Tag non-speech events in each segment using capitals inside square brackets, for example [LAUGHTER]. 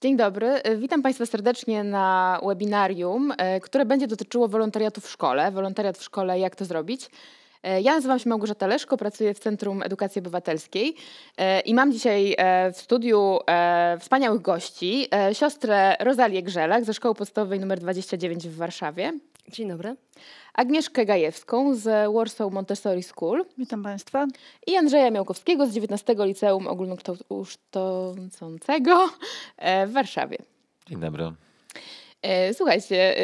Dzień dobry, e, witam Państwa serdecznie na webinarium, e, które będzie dotyczyło wolontariatu w szkole. Wolontariat w szkole, jak to zrobić? E, ja nazywam się Małgorzata Leszko, pracuję w Centrum Edukacji Obywatelskiej i mam dzisiaj w studiu wspaniałych gości. Siostrę Rozalię Grzelak ze Szkoły Podstawowej nr 29 w Warszawie. Dzień dobry. Agnieszkę Gajewską z Warsaw Montessori School. Witam Państwa. I Andrzeja Miałkowskiego z 19 Liceum Ogólnokształcącego w Warszawie. Dzień dobry. E, słuchajcie,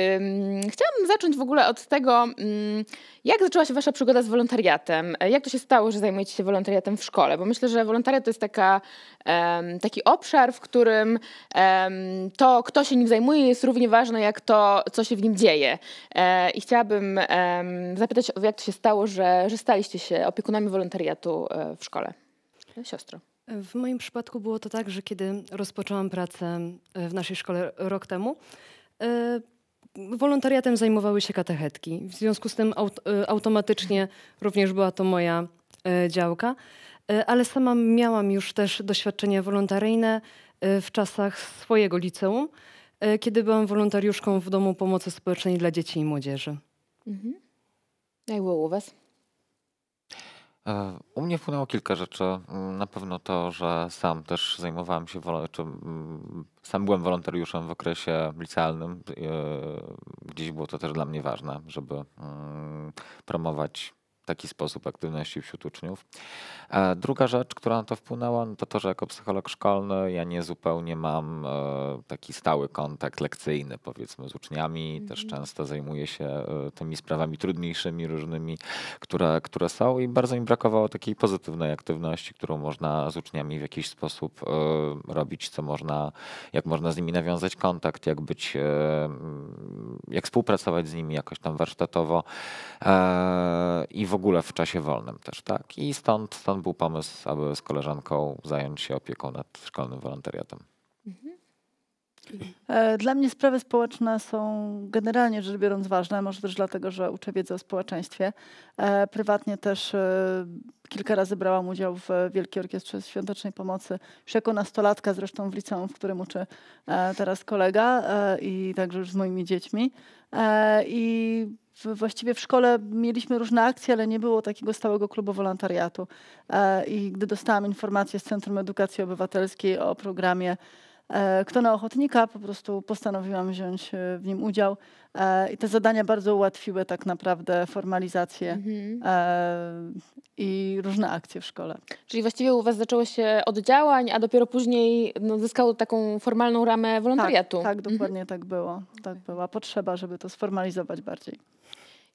chciałam zacząć w ogóle od tego, mm, jak zaczęła się Wasza przygoda z wolontariatem? E, jak to się stało, że zajmujecie się wolontariatem w szkole? Bo myślę, że wolontariat to jest taka, taki obszar, w którym to, kto się nim zajmuje, jest równie ważne jak to, co się w nim dzieje. E, I chciałabym zapytać, jak to się stało, że, że staliście się opiekunami wolontariatu w szkole? Siostro. W moim przypadku było to tak, że kiedy rozpoczęłam pracę w naszej szkole rok temu, E, wolontariatem zajmowały się katechetki. W związku z tym aut e, automatycznie również była to moja e, działka, ale sama miałam już też doświadczenia wolontaryjne w czasach swojego liceum, kiedy byłam wolontariuszką w Domu Pomocy Społecznej dla Dzieci i Młodzieży. Mhm. Jak było u Was? E, u mnie wpłynęło kilka rzeczy. Mm, na pewno to, że sam też zajmowałem się, czy mm, sam byłem wolontariuszem w okresie licealnym. E, gdzieś było to też dla mnie ważne, żeby mm, promować taki sposób aktywności wśród uczniów. Druga rzecz, która na to wpłynęła, no to to, że jako psycholog szkolny ja nie zupełnie mam e, taki stały kontakt lekcyjny powiedzmy z uczniami. Też mhm. często zajmuję się e, tymi sprawami trudniejszymi, różnymi, które, które są i bardzo mi brakowało takiej pozytywnej aktywności, którą można z uczniami w jakiś sposób e, robić, co można, jak można z nimi nawiązać kontakt, jak być, jak współpracować z nimi jakoś tam warsztatowo i w ogóle ogóle w czasie wolnym też, tak? I stąd, stąd był pomysł, aby z koleżanką zająć się opieką nad szkolnym wolontariatem. E, dla mnie sprawy społeczne są generalnie rzecz biorąc ważne, może też dlatego, że uczę wiedzę o społeczeństwie. E, prywatnie też e, kilka razy brałam udział w Wielkiej Orkiestrze Świątecznej Pomocy, już jako nastolatka zresztą w liceum, w którym uczy teraz kolega i także już z moimi dziećmi. I właściwie w szkole mieliśmy różne akcje, ale nie było takiego stałego klubu wolontariatu. I gdy dostałam informację z Centrum Edukacji Obywatelskiej o programie E, kto na ochotnika, po prostu postanowiłam wziąć e, w nim udział. E, I te zadania bardzo ułatwiły tak naprawdę formalizację mhm. i różne akcje w szkole. Czyli właściwie u Was zaczęło się od działań, a dopiero później no, zyskało taką formalną ramę wolontariatu. Tak, tak dokładnie mhm. tak było. Tak była potrzeba, żeby to sformalizować bardziej.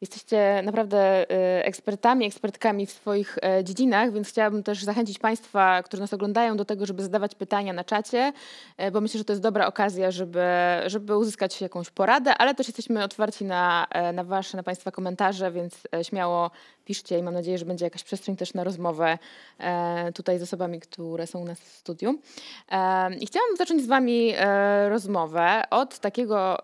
Jesteście naprawdę y, ekspertami, ekspertkami w swoich e, dziedzinach, więc chciałabym też zachęcić Państwa, którzy nas oglądają, do tego, żeby zadawać pytania na czacie, e, bo myślę, że to jest dobra okazja, żeby, żeby uzyskać jakąś poradę, ale też jesteśmy otwarci na, e, na Wasze, na Państwa komentarze, więc śmiało piszcie i mam nadzieję, że będzie jakaś przestrzeń też na rozmowę tutaj z osobami, które są u nas w studiu. I chciałam zacząć z Wami rozmowę od takiego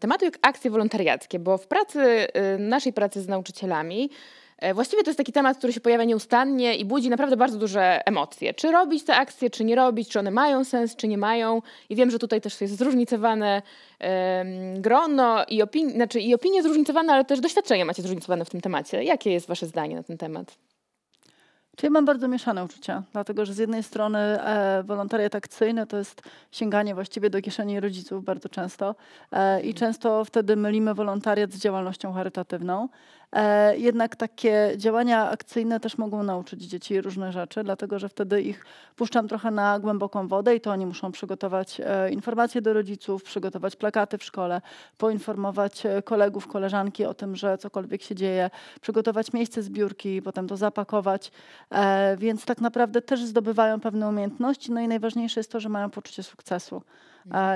tematu jak akcje wolontariackie, bo w pracy y, naszej pracy z nauczycielami. E, właściwie to jest taki temat, który się pojawia nieustannie i budzi naprawdę bardzo duże emocje. Czy robić te akcje, czy nie robić, czy one mają sens, czy nie mają. I wiem, że tutaj też jest zróżnicowane um, grono i, opini- znaczy, i opinie zróżnicowane, ale też doświadczenia macie zróżnicowane w tym temacie. Jakie jest Wasze zdanie na ten temat? Czyli mam bardzo mieszane uczucia, dlatego że z jednej strony e, wolontariat akcyjny to jest sięganie właściwie do kieszeni rodziców bardzo często e, i mhm. często wtedy mylimy wolontariat z działalnością charytatywną. E, jednak takie działania akcyjne też mogą nauczyć dzieci różne rzeczy, dlatego że wtedy ich puszczam trochę na głęboką wodę i to oni muszą przygotować e, informacje do rodziców, przygotować plakaty w szkole, poinformować e, kolegów, koleżanki o tym, że cokolwiek się dzieje, przygotować miejsce zbiórki, potem to zapakować. Więc tak naprawdę też zdobywają pewne umiejętności, no i najważniejsze jest to, że mają poczucie sukcesu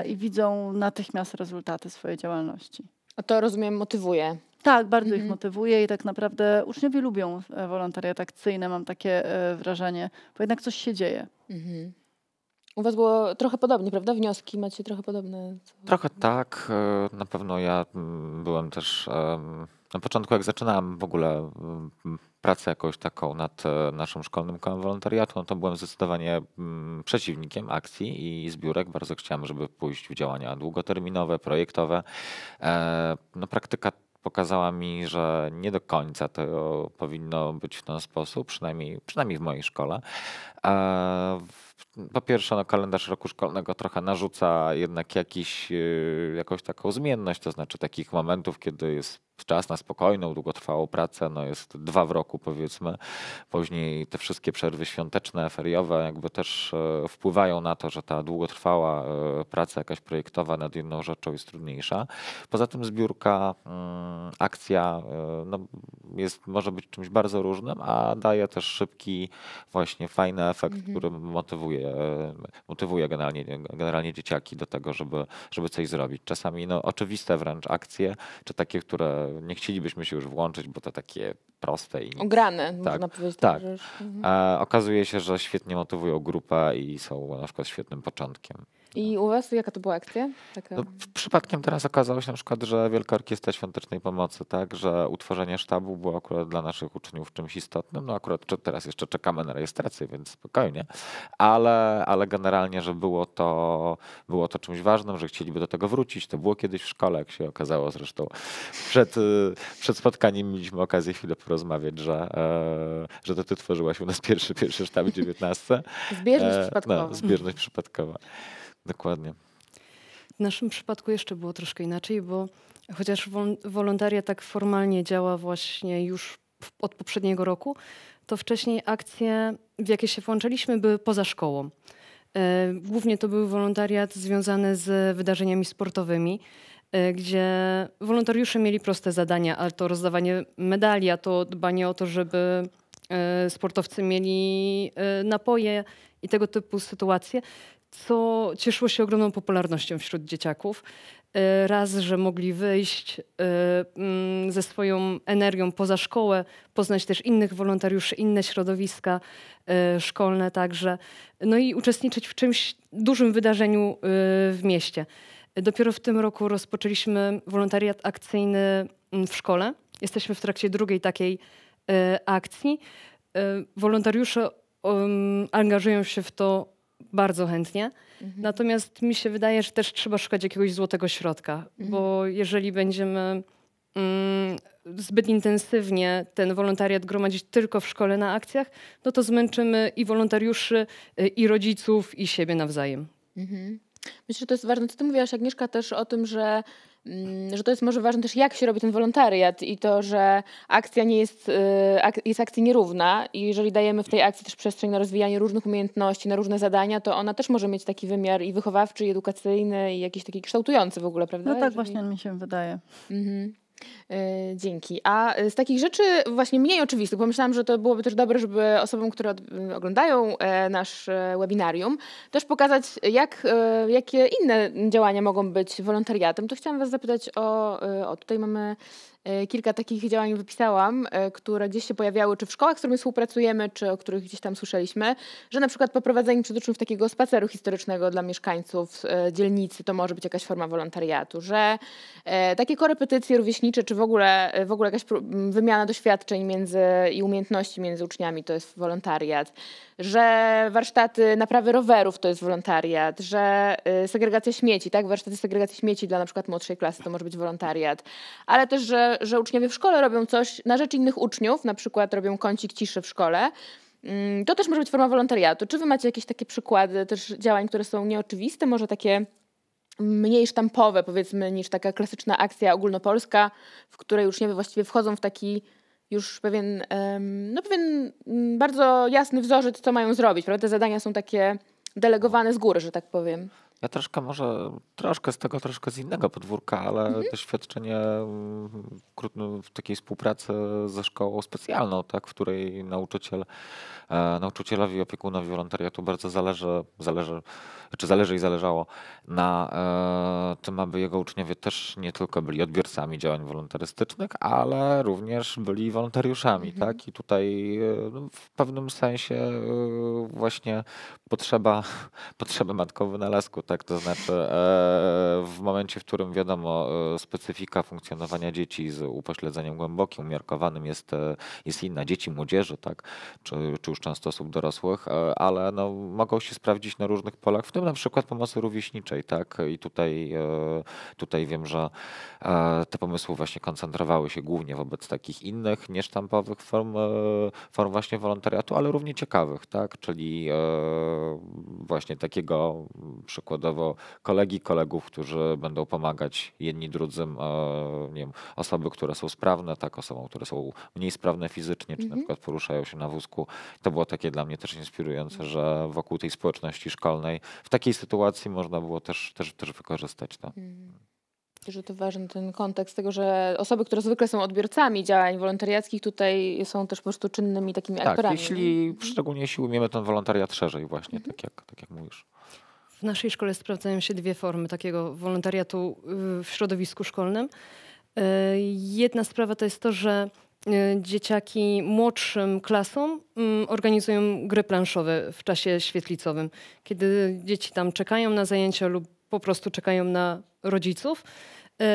i widzą natychmiast rezultaty swojej działalności. A to rozumiem, motywuje tak, bardzo mhm. ich motywuje i tak naprawdę uczniowie lubią e, wolontariat akcyjny, mam takie e, wrażenie, bo jednak coś się dzieje. Mhm. U Was było trochę podobnie, prawda? Wnioski macie trochę podobne. Trochę tak. E, na pewno ja mm, byłem też na początku, jak zaczynałem w ogóle mm, pracę jakąś taką nad naszym szkolnym kołem wolontariatu, no to byłem zdecydowanie mm, przeciwnikiem akcji i zbiórek. Bardzo chciałem, żeby pójść w działania długoterminowe, projektowe. No, praktyka pokazała mi, że nie do końca to powinno być w ten sposób, przynajmniej, przynajmniej w mojej szkole po no pierwsze no, kalendarz roku szkolnego trochę narzuca jednak jakiś, y, jakąś taką zmienność, to znaczy takich momentów, kiedy jest czas na spokojną, długotrwałą pracę, no jest dwa w roku powiedzmy. Później te wszystkie przerwy świąteczne, feriowe jakby też e, wpływają na to, że ta długotrwała e, praca jakaś projektowa nad jedną rzeczą jest trudniejsza. Poza tym zbiórka, mm, akcja e, no jest, może być czymś bardzo różnym, a daje też szybki, właśnie fajny efekt, mhm. który motywuje motywuje, e, motywuje generalnie, generalnie dzieciaki do tego, żeby, żeby coś zrobić. Czasami no, oczywiste wręcz akcje, czy takie, które nie chcielibyśmy się już włączyć, bo to takie proste i... Ograne, tak, można powiedzieć. Tak. tak. Mhm. E, okazuje się, że świetnie motywują grupę i są na przykład świetnym początkiem. I u Was jaka to była akcja? Taka... No, przypadkiem teraz okazało się na przykład, że Wielka Orkiestra Świątecznej Pomocy, tak, że utworzenie sztabu było akurat dla naszych uczniów czymś istotnym. No akurat teraz jeszcze czekamy na rejestrację, więc spokojnie, ale, ale generalnie, że było to, było to czymś ważnym, że chcieliby do tego wrócić. To było kiedyś w szkole, jak się okazało zresztą. Przed, y, przed spotkaniem mieliśmy okazję chwilę porozmawiać, że, e, że to ty tworzyłaś u nas pierwszy, pierwszy sztab 19. E, no, zbieżność przypadkowa. No, zbieżność przypadkowa. Dokładnie. W naszym przypadku jeszcze było troszkę inaczej, bo chociaż wolontaria tak formalnie działa właśnie już od poprzedniego roku, to wcześniej akcje, w jakie się włączaliśmy, były poza szkołą. E, głównie to był wolontariat związany z wydarzeniami sportowymi, e, gdzie wolontariusze mieli proste zadania, ale to rozdawanie medali, a to dbanie o to, żeby e, sportowcy mieli napoje i tego typu sytuacje co cieszyło się ogromną popularnością wśród dzieciaków. E, raz, że mogli wyjść e, mm, ze swoją energią poza szkołę, poznać też innych wolontariuszy, inne środowiska e, szkolne także, no i uczestniczyć w czymś dużym wydarzeniu w mieście. Dopiero w tym roku rozpoczęliśmy wolontariat akcyjny mm, w szkole. Jesteśmy w trakcie drugiej takiej akcji. Wolontariusze mm, angażują się w to bardzo chętnie. Mhm. Natomiast mi się wydaje, że też trzeba szukać jakiegoś złotego środka, mhm. bo jeżeli będziemy mm, zbyt intensywnie ten wolontariat gromadzić tylko w szkole na akcjach, no to zmęczymy i wolontariuszy, i rodziców, i siebie nawzajem. Mhm. Myślę, że to jest ważne. Co ty mówiłaś, Agnieszka, też o tym, że Mm, że to jest może ważne też, jak się robi ten wolontariat i to, że akcja nie jest, y, jest akcji nierówna i jeżeli dajemy w tej akcji też przestrzeń na rozwijanie różnych umiejętności, na różne zadania, to ona też może mieć taki wymiar i wychowawczy, i edukacyjny, i jakiś taki kształtujący w ogóle, prawda? No tak jeżeli... właśnie mi się wydaje. Mhm. E, dzięki. A z takich rzeczy właśnie mniej oczywistych, bo myślałam, że to byłoby też dobre, żeby osobom, które oglądają e, nasz e, webinarium, też pokazać, jak, jakie inne działania mogą być wolontariatem. To chciałam Was zapytać o, o tutaj mamy E, kilka takich działań wypisałam, e, które gdzieś się pojawiały, czy w szkołach, z którymi współpracujemy, czy o których gdzieś tam słyszeliśmy, że na przykład poprowadzenie przed uczniów takiego spaceru historycznego dla mieszkańców e, dzielnicy, to może być jakaś forma wolontariatu, że takie korepetycje rówieśnicze, czy w ogóle, w ogóle jakaś wymiana doświadczeń między, i umiejętności między uczniami, to jest wolontariat, że warsztaty naprawy rowerów to jest wolontariat, że segregacja śmieci, tak, warsztaty segregacji śmieci dla na przykład młodszej klasy to może być wolontariat, ale też, że że, uczniowie w szkole robią coś na rzecz innych uczniów, na przykład robią kącik ciszy w szkole. Mm, to też może być forma wolontariatu. Czy wy macie jakieś takie przykłady też działań, które są nieoczywiste, może takie mniej sztampowe, powiedzmy, niż taka klasyczna akcja ogólnopolska, w której uczniowie właściwie wchodzą w taki już pewien, no pewien mm, bardzo jasny wzorzec, co mają zrobić. Prawda? Te zadania są takie delegowane z góry, że tak powiem. Ja troszkę może, troszkę z tego, troszkę z innego podwórka, ale mhm. doświadczenie w takiej współpracy ze szkołą specjalną, tak, w której nauczyciel, e, nauczycielowi, opiekunowi wolontariatu bardzo zależy, zależy czy zależy i zależało na e, tym, aby jego uczniowie też nie tylko byli odbiorcami działań wolontarystycznych, ale również byli wolontariuszami. Mhm. Tak? I tutaj e, no, w pewnym sensie e, właśnie potrzeba, [LAUGHS] potrzeby matkowy wynalazku, tak? to znaczy w momencie, w którym wiadomo specyfika funkcjonowania dzieci z upośledzeniem głębokim, umiarkowanym jest, jest inna. Dzieci, młodzieży, tak? czy, czy już często osób dorosłych, ale no, mogą się sprawdzić na różnych polach, w tym na przykład pomocy rówieśniczej, tak? I tutaj, e, tutaj wiem, że e, te pomysły właśnie koncentrowały się głównie wobec takich innych, niesztampowych form, e, form właśnie wolontariatu, ale równie ciekawych, tak? Czyli właśnie takiego przykładowo kolegi, kolegów, którzy będą pomagać jedni drugim, nie wiem, osoby, które są sprawne, tak? Osobom, które są mniej sprawne fizycznie, czy na mhm. przykład poruszają się na wózku. To było takie dla mnie też inspirujące, że wokół tej społeczności szkolnej w takiej sytuacji można było też, też, też wykorzystać to. Mhm że to ważny ten kontekst tego, że osoby, które zwykle są odbiorcami działań wolontariackich, tutaj są też po prostu czynnymi takimi tak, aktorami. Jeśli, mhm. szczególnie jeśli umiemy ten wolontariat szerzej właśnie, mhm. tak, jak, tak jak mówisz. W naszej szkole sprawdzają się dwie formy takiego wolontariatu y, w środowisku szkolnym. Y, jedna sprawa to jest to, że Y, dzieciaki młodszym klasom mm, organizują gry planszowe w czasie świetlicowym. Kiedy dzieci tam czekają na zajęcia lub po prostu czekają na rodziców, y,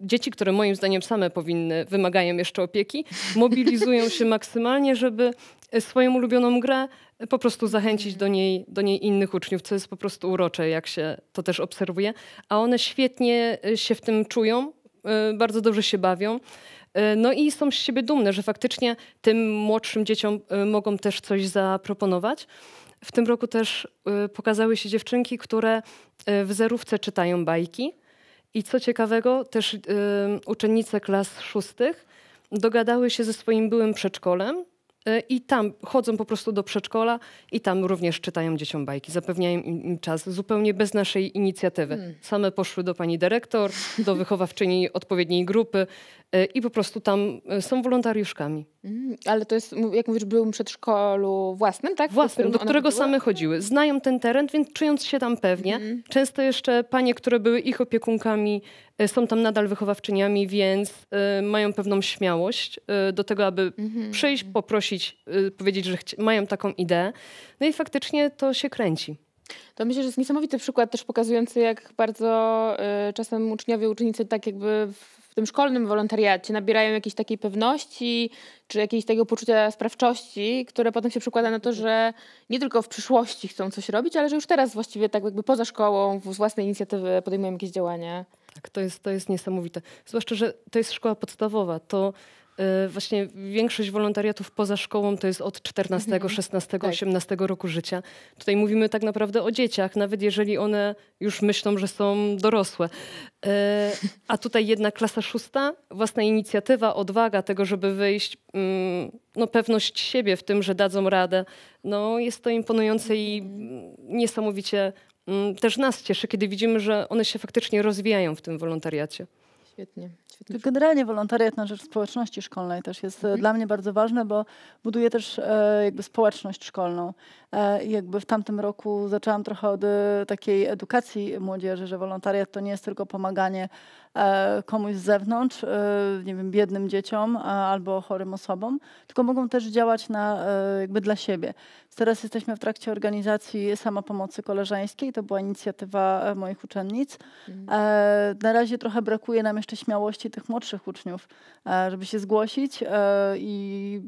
dzieci, które moim zdaniem same powinny, wymagają jeszcze opieki, [LAUGHS] mobilizują się maksymalnie, żeby y, swoją ulubioną grę po prostu zachęcić do niej, do niej innych uczniów, co jest po prostu urocze, jak się to też obserwuje. A one świetnie się w tym czują, bardzo dobrze się bawią. E, no i są z siebie dumne, że faktycznie tym młodszym dzieciom e, mogą też coś zaproponować. W tym roku też e, pokazały się dziewczynki, które w zerówce czytają bajki. I co ciekawego, też uczennice klas szóstych dogadały się ze swoim byłym przedszkolem, i tam chodzą po prostu do przedszkola i tam również czytają dzieciom bajki, zapewniają im czas zupełnie bez naszej inicjatywy. Hmm. Same poszły do pani dyrektor, do wychowawczyni odpowiedniej grupy, Y, i po prostu tam y, są wolontariuszkami. Mm, ale to jest, jak mówisz, byłym przedszkolu własnym, tak? Własnym, do, którego same chodziły. Znają ten teren, więc czując się tam pewnie. Mm. Często jeszcze panie, które były ich opiekunkami, y, są tam nadal wychowawczyniami, więc y, mają pewną śmiałość y, do tego, aby mm -hmm. przyjść, poprosić, y, powiedzieć, że mają taką ideę. No i faktycznie to się kręci. To myślę, że jest niesamowity przykład też pokazujący, jak bardzo y, czasem uczniowie, uczennicy tak jakby w tym szkolnym wolontariacie nabierają jakiejś takiej pewności, czy jakiegoś tego poczucia sprawczości, które potem się przekłada na to, że nie tylko w przyszłości chcą coś robić, ale że już teraz właściwie tak jakby poza szkołą, z własnej inicjatywy podejmują jakieś działania. Tak, to jest, to jest niesamowite. Zwłaszcza, że to jest szkoła podstawowa. To Y, właśnie większość wolontariatów poza szkołą to jest od 14, 16, 18 roku życia. Tutaj mówimy tak naprawdę o dzieciach, nawet jeżeli one już myślą, że są dorosłe. Y, a tutaj jedna klasa szósta, własna inicjatywa, odwaga tego, żeby wyjść, mm, no pewność siebie w tym, że dadzą radę. No jest to imponujące i niesamowicie mm, też nas cieszy, kiedy widzimy, że one się faktycznie rozwijają w tym wolontariacie. Świetnie, świetnie. Generalnie wolontariat na rzecz społeczności szkolnej też jest e, mhm. dla mnie bardzo ważne, bo buduje też e, jakby społeczność szkolną. E, jakby w tamtym roku zaczęłam trochę od e, takiej edukacji młodzieży, że wolontariat to nie jest tylko pomaganie e, komuś z zewnątrz, nie wiem, biednym dzieciom albo chorym osobom, tylko mogą też działać na, jakby dla siebie. Teraz jesteśmy w trakcie organizacji samopomocy Pomocy Koleżeńskiej, to była inicjatywa moich uczennic. Mhm. Na razie trochę brakuje nam jeszcze śmiałości tych młodszych uczniów, żeby się zgłosić i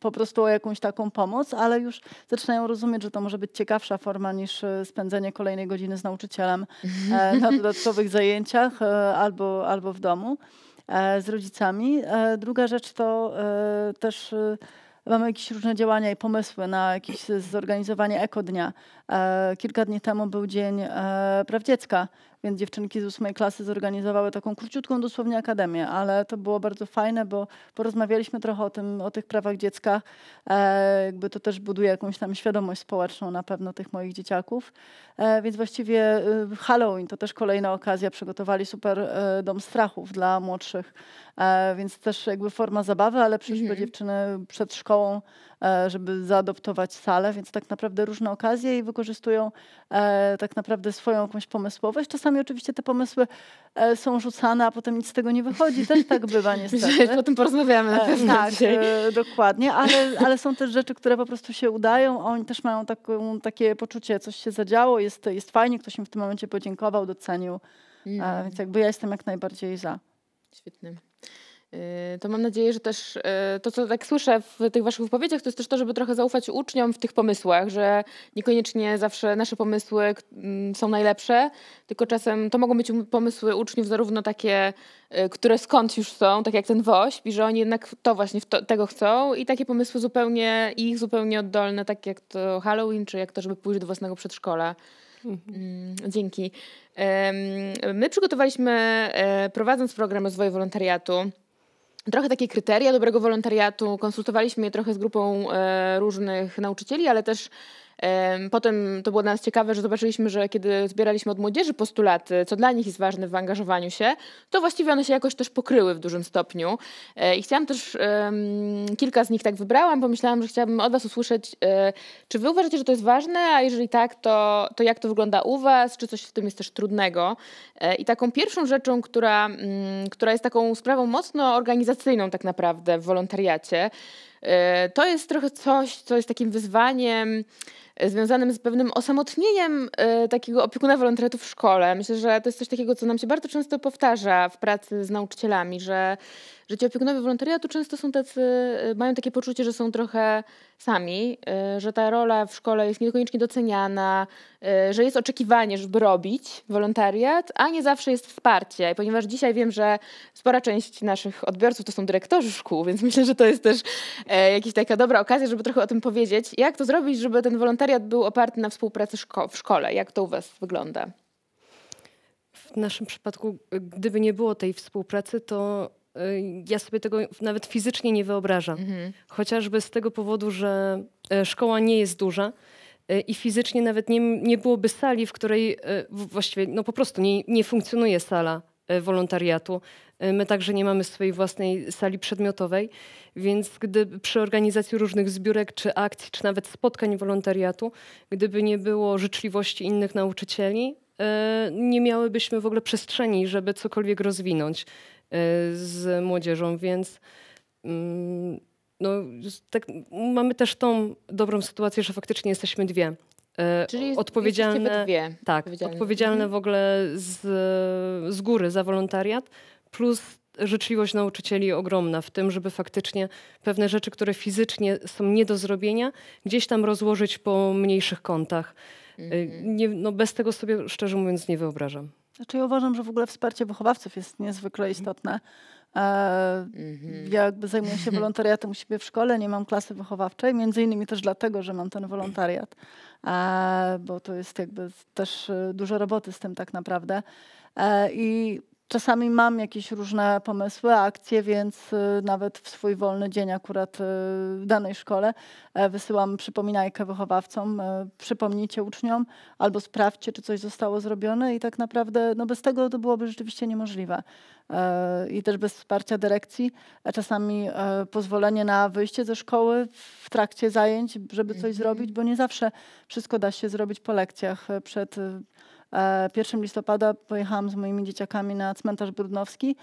po prostu o jakąś taką pomoc, ale już zaczynają rozumieć, że to może być ciekawsza forma niż e, spędzenie kolejnej godziny z nauczycielem e, na [LAUGHS] dodatkowych zajęciach e, albo, albo w domu z rodzicami. Druga rzecz to też mamy jakieś różne działania i pomysły na jakieś zorganizowanie ekodnia. Kilka dni temu był Dzień Praw Dziecka, więc dziewczynki z ósmej klasy zorganizowały taką króciutką dosłownie akademię, ale to było bardzo fajne, bo porozmawialiśmy trochę o tym, o tych prawach dziecka. E, jakby to też buduje jakąś tam świadomość społeczną na pewno tych moich dzieciaków. E, więc właściwie y, Halloween to też kolejna okazja. Przygotowali super e, Dom Strachów dla młodszych E, więc też jakby forma zabawy, ale przyszły mhm. dziewczyny przed szkołą, e, żeby zaadoptować salę, więc tak naprawdę różne okazje i wykorzystują e, tak naprawdę swoją jakąś pomysłowość. Czasami oczywiście te pomysły są rzucane, a potem nic z tego nie wychodzi. Też tak bywa [LAUGHS] niestety. o tym porozmawiamy na pewno Tak, dzisiaj. [LAUGHS] dokładnie, ale, ale są też rzeczy, które po prostu się udają, a oni też mają takie poczucie, coś się zadziało, jest, jest fajnie, ktoś im w tym momencie podziękował, docenił. Mhm. Więc jakby ja jestem jak najbardziej za. Świetnie. Y, to mam nadzieję, że też y, to, co tak słyszę w tych waszych wypowiedziach, to jest też to, żeby trochę zaufać uczniom w tych pomysłach, że niekoniecznie zawsze nasze pomysły mm, są najlepsze, tylko czasem to mogą być pomysły uczniów zarówno takie, y, które skąd już są, tak jak ten WOŚP i że oni jednak to właśnie tego chcą i takie pomysły zupełnie ich zupełnie oddolne, tak jak to Halloween, czy jak to, żeby pójść do własnego przedszkola. Mhm. Mm, dzięki. My przygotowaliśmy, e, prowadząc program rozwoju wolontariatu, trochę takie kryteria dobrego wolontariatu. Konsultowaliśmy je trochę z grupą e, różnych nauczycieli, ale też Potem to było dla nas ciekawe, że zobaczyliśmy, że kiedy zbieraliśmy od młodzieży postulaty, co dla nich jest ważne w angażowaniu się, to właściwie one się jakoś też pokryły w dużym stopniu. E, I chciałam też, kilka z nich tak wybrałam, pomyślałam, że chciałabym od Was usłyszeć, e, czy Wy uważacie, że to jest ważne, a jeżeli tak, to, to jak to wygląda u Was, czy coś w tym jest też trudnego. E, I taką pierwszą rzeczą, która, mm, która jest taką sprawą mocno organizacyjną tak naprawdę w wolontariacie, to jest trochę coś, co jest takim wyzwaniem związanym z pewnym osamotnieniem e, takiego opiekuna wolontariatu w szkole. Myślę, że to jest coś takiego, co nam się bardzo często powtarza w pracy z nauczycielami, że że opiekunowie wolontariatu często są tacy, y, mają takie poczucie, że są trochę sami, y, że ta rola w szkole jest niekoniecznie doceniana, y, że jest oczekiwanie, żeby robić wolontariat, a nie zawsze jest wsparcie. Ponieważ dzisiaj wiem, że spora część naszych odbiorców to są dyrektorzy szkół, więc [LAUGHS] myślę, że to jest też e, jakaś taka dobra okazja, żeby trochę o tym powiedzieć. Jak to zrobić, żeby ten wolontariat był oparty na współpracy szko w szkole? Jak to u Was wygląda? W naszym przypadku, gdyby nie było tej współpracy, to Y, ja sobie tego nawet fizycznie nie wyobrażam. Mhm. Chociażby z tego powodu, że y, szkoła nie jest duża y, i fizycznie nawet nie, nie byłoby sali, w której właściwie no po prostu nie, nie funkcjonuje sala wolontariatu. My także nie mamy swojej własnej sali przedmiotowej, więc gdy przy organizacji różnych zbiórek czy akcji, czy nawet spotkań wolontariatu, gdyby nie było życzliwości innych nauczycieli, nie miałybyśmy w ogóle przestrzeni, żeby cokolwiek rozwinąć. Y, z młodzieżą, więc mm, no, tak, mamy też tą dobrą sytuację, że faktycznie jesteśmy dwie. Y, Czyli odpowiedzialne, dwie. Tak, odpowiedzialne. odpowiedzialne w ogóle z, z góry za wolontariat, plus życzliwość nauczycieli ogromna w tym, żeby faktycznie pewne rzeczy, które fizycznie są nie do zrobienia, gdzieś tam rozłożyć po mniejszych kątach. Y, mhm. nie, no bez tego sobie szczerze mówiąc nie wyobrażam. Znaczy ja uważam, że w ogóle wsparcie wychowawców jest niezwykle mhm. istotne. E, mhm. ja jakby zajmuję się [LAUGHS] wolontariatem u siebie w szkole, nie mam klasy wychowawczej, między innymi też dlatego, że mam ten wolontariat, e, bo to jest jakby też e, dużo roboty z tym tak naprawdę. E, I Czasami mam jakieś różne pomysły, akcje, więc y, nawet w swój wolny dzień akurat y, w danej szkole e, wysyłam przypominajkę wychowawcom, e, przypomnijcie uczniom albo sprawdźcie, czy coś zostało zrobione i tak naprawdę no bez tego to byłoby rzeczywiście niemożliwe. E, I też bez wsparcia dyrekcji, czasami pozwolenie na wyjście ze szkoły w trakcie zajęć, żeby coś mhm. zrobić, bo nie zawsze wszystko da się zrobić po lekcjach przed y, 1 e, listopada pojechałam z moimi dzieciakami na cmentarz brudnowski,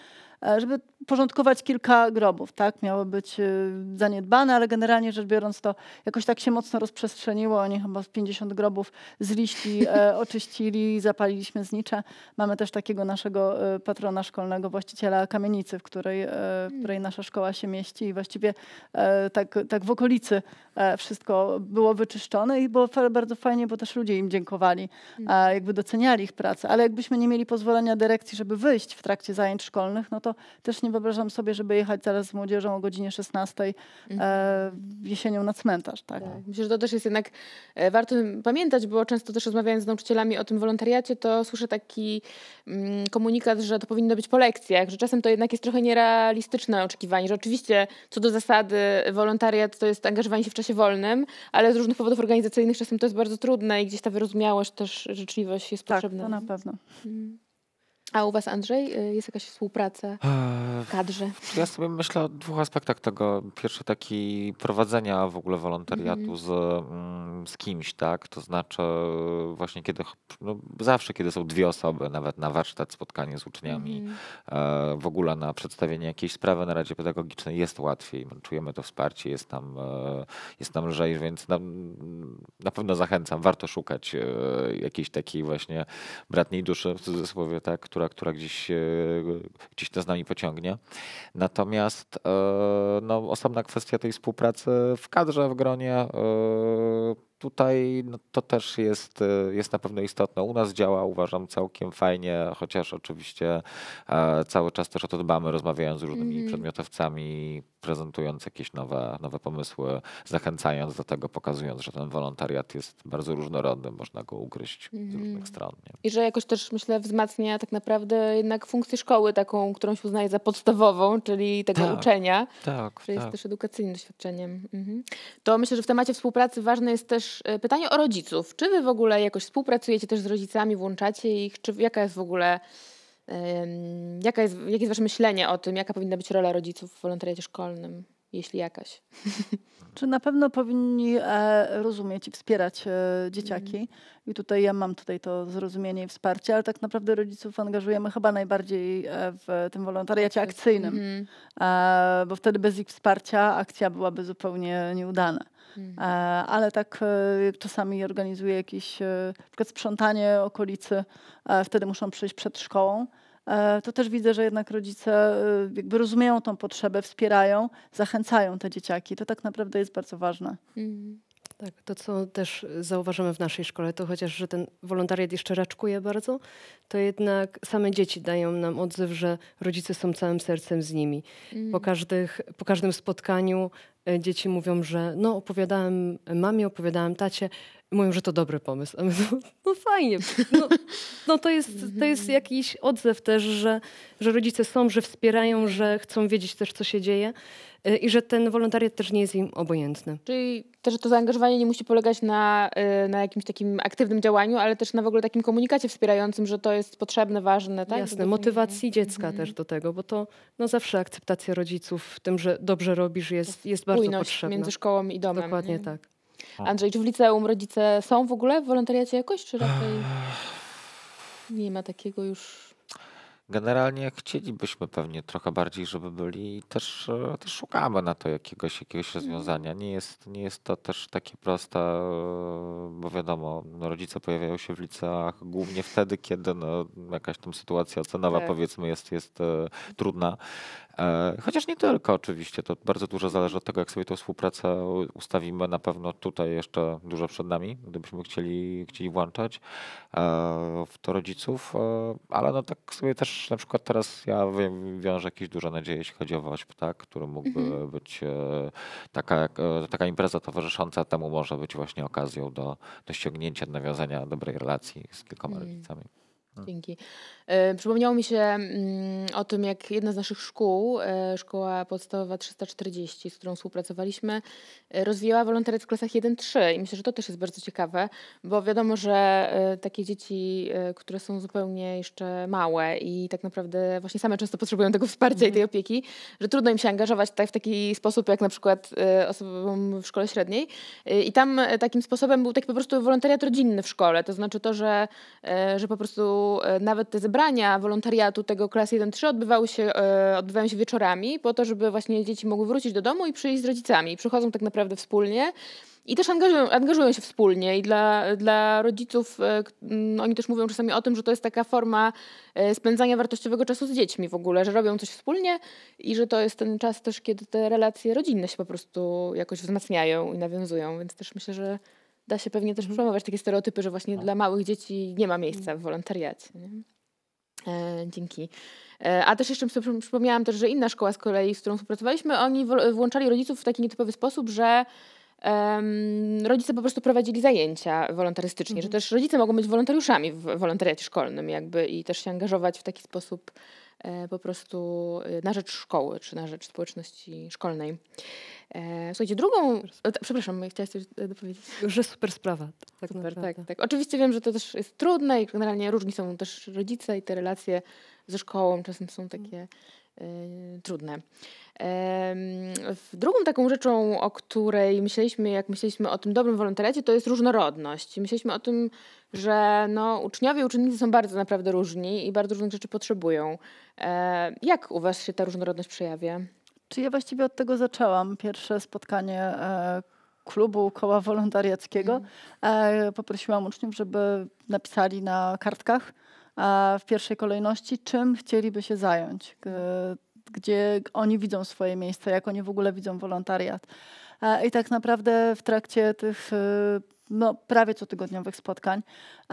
e, żeby porządkować kilka grobów. Tak? Miały być e, zaniedbane, ale generalnie rzecz biorąc to jakoś tak się mocno rozprzestrzeniło. Oni chyba 50 grobów z liści [LAUGHS] oczyścili, zapaliliśmy znicze. Mamy też takiego naszego patrona szkolnego, właściciela kamienicy, w której, w mm. której nasza szkoła się mieści i właściwie tak, tak w okolicy wszystko było wyczyszczone i było bardzo fajnie, bo też ludzie im dziękowali, mm. jakby docenili doceniali ich pracę, ale jakbyśmy nie mieli pozwolenia dyrekcji, żeby wyjść w trakcie zajęć szkolnych, no to też nie wyobrażam sobie, żeby jechać zaraz z młodzieżą o godzinie 16 e, mhm. jesienią na cmentarz. Tak? tak? Myślę, że to też jest jednak e, warto pamiętać, bo często też rozmawiając z nauczycielami o tym wolontariacie, to słyszę taki mm, komunikat, że to powinno być po lekcjach, że czasem to jednak jest trochę nierealistyczne oczekiwanie, że oczywiście co do zasady wolontariat to jest angażowanie się w czasie wolnym, ale z różnych powodów organizacyjnych czasem to jest bardzo trudne i gdzieś ta wyrozumiałość, też życzliwość jest tak, potrzebne. Tak, to na pewno. Mhm. A u Was, Andrzej, y, jest jakaś współpraca w eee, kadrze? Ja sobie myślę o dwóch aspektach tego. Pierwszy taki prowadzenia w ogóle wolontariatu mhm. mm. z, z kimś, tak? To znaczy właśnie kiedy, no zawsze kiedy są dwie osoby, nawet na warsztat, spotkanie z uczniami, mm. w ogóle na przedstawienie jakiejś sprawy na Radzie Pedagogicznej jest łatwiej. Czujemy to wsparcie, jest nam, e, jest nam lżej, więc na, na pewno zachęcam, warto szukać e, jakiejś takiej właśnie bratniej duszy, w cudzysłowie, tak? która, która gdzieś, gdzieś to z nami pociągnie. Natomiast e, no, osobna kwestia tej współpracy w kadrze, w gronie e, tutaj no, to też jest, e, jest na pewno istotne. U nas działa, uważam, całkiem fajnie, chociaż oczywiście e, cały czas też o to dbamy, rozmawiając z różnymi mm. przedmiotowcami, prezentując jakieś nowe, nowe pomysły, zachęcając do tego, pokazując, że ten wolontariat jest bardzo różnorodny, można go ugryźć mm. z mhm. różnych stron. Nie? I że jakoś też, myślę, wzmacnia tak naprawdę jednak funkcję szkoły, taką, którą się uznaje za podstawową, czyli tego tak, uczenia, tak, które tak. jest też edukacyjnym doświadczeniem. Mhm. To myślę, że w temacie współpracy ważne jest też też e, pytanie o rodziców. Czy wy w ogóle jakoś współpracujecie też z rodzicami, włączacie ich? Czy jaka jest w ogóle, jaka jest, jakie jest wasze myślenie o tym, jaka powinna być rola rodziców w wolontariacie szkolnym? jeśli jakaś. [LAUGHS] Czy na pewno powinni e, rozumieć i wspierać e, dzieciaki? Mhm. I tutaj ja mam tutaj to zrozumienie i wsparcie, ale tak naprawdę rodziców angażujemy chyba najbardziej e, w tym wolontariacie akcyjnym, mhm. e, bo wtedy bez ich wsparcia akcja byłaby zupełnie nieudana. Mhm. E, ale tak e, czasami organizuję jakieś, na przykład sprzątanie okolicy, wtedy muszą przyjść przed szkołą E, to też widzę, że jednak rodzice e, jakby rozumieją tą potrzebę, wspierają, zachęcają te dzieciaki. To tak naprawdę jest bardzo ważne. Mhm. Tak, to co też zauważamy w naszej szkole, to chociaż, że ten wolontariat jeszcze raczkuje bardzo, to jednak same dzieci dają nam odzew, że rodzice są całym sercem z nimi. Mhm. Po, każdych, po każdym spotkaniu e, dzieci mówią, że no opowiadałem mamie, opowiadałem tacie, mówią, że to dobry pomysł. A my, no, no fajnie. [LAUGHS] No, no, to, jest, to jest mhm. jakiś odzew też, że, że rodzice są, że wspierają, że chcą wiedzieć też, co się dzieje y, i że ten wolontariat też nie jest im obojętny. Czyli też to zaangażowanie nie musi polegać na, y, na jakimś takim aktywnym działaniu, ale też na w ogóle takim komunikacie wspierającym, że to jest potrzebne, ważne. Tak? Jasne, motywacji dziecka mhm. też do tego, bo to no, zawsze akceptacja rodziców w tym, że dobrze robisz jest, jest bardzo potrzebna. między szkołą i domem. Dokładnie nie? tak. Andrzej, czy w liceum rodzice są w ogóle w wolontariacie jakoś, czy raczej nie ma takiego już? Generalnie chcielibyśmy pewnie trochę bardziej, żeby byli i też, też szukamy na to jakiegoś, jakiegoś mhm. rozwiązania. Nie jest, nie jest to też takie proste, bo wiadomo, no, rodzice pojawiają się w liceach głównie wtedy, kiedy no, jakaś tam sytuacja cenowa tak. powiedzmy jest, jest e, trudna E, chociaż nie tylko, oczywiście, to bardzo dużo zależy od tego, jak sobie tę współpracę ustawimy. Na pewno tutaj jeszcze dużo przed nami, gdybyśmy chcieli, chcieli włączać e, w to rodziców, e, ale no tak sobie też na przykład teraz ja wiążę jakieś duże nadzieje, jeśli chodzi o WOŚP, tak, który mógłby mhm. być taka, taka impreza towarzysząca temu może być właśnie okazją do, do ściągnięcia, nawiązania dobrej relacji z kilkoma mhm. rodzicami. Mhm. Dzięki. E, przypomniało mi się mm, o tym, jak jedna z naszych szkół, e, szkoła podstawowa 340, z którą współpracowaliśmy, e, rozwijała wolontariat w klasach 1-3 i myślę, że to też jest bardzo ciekawe, bo wiadomo, że takie dzieci, które są zupełnie jeszcze małe i tak naprawdę właśnie same często potrzebują tego wsparcia i tej mhm. opieki, że trudno im się angażować tak, w taki sposób, jak na przykład osobom w szkole średniej. I tam takim sposobem był taki po prostu wolontariat rodzinny w szkole, to znaczy to, że, że po prostu E, nawet te zebrania wolontariatu tego klasa 1-3 odbywały się, e, odbywają się wieczorami po to, żeby właśnie dzieci mogły wrócić do domu i przyjść z rodzicami. Przychodzą tak naprawdę wspólnie. I też angażują, angażują się wspólnie i dla, dla rodziców e, mm, oni też mówią czasami o tym, że to jest taka forma spędzania wartościowego czasu z dziećmi w ogóle, że robią coś wspólnie i że to jest ten czas też, kiedy te relacje rodzinne się po prostu jakoś wzmacniają i nawiązują, więc też myślę, że da się pewnie też mhm. przełamywać takie stereotypy, że właśnie no. dla małych dzieci nie ma miejsca w wolontariacie. Nie? E, dzięki. E, a też jeszcze przypomniałam też, że inna szkoła z kolei, z którą współpracowaliśmy, oni włączali rodziców w taki nietypowy sposób, że um, rodzice po prostu prowadzili zajęcia wolontarystycznie, że mhm. też rodzice mogą być wolontariuszami w wolontariacie szkolnym jakby i też się angażować w taki sposób E, po prostu e, na rzecz szkoły czy na rzecz społeczności szkolnej. E, słuchajcie, drugą. Przepraszam, chciałaś coś dopowiedzieć. Że super sprawa. Tak, super, tak, tak. Oczywiście wiem, że to też jest trudne i generalnie różni są też rodzice i te relacje ze szkołą czasem są mhm. takie Y, trudne. Drugą taką rzeczą, o której myśleliśmy, jak myśleliśmy o tym dobrym wolontariacie, to jest różnorodność. Myśleliśmy o tym, że no, uczniowie i uczennicy są bardzo naprawdę różni i bardzo różnych rzeczy potrzebują. E, jak u Was się ta różnorodność przejawia? Czy ja właściwie od tego zaczęłam pierwsze spotkanie e, klubu koła wolontariackiego. Mhm. E, poprosiłam uczniów, żeby napisali na kartkach E, w pierwszej kolejności, czym chcieliby się zająć, gdzie oni widzą swoje miejsce, jak oni w ogóle widzą wolontariat. E, I tak naprawdę w trakcie tych e, no, prawie cotygodniowych spotkań.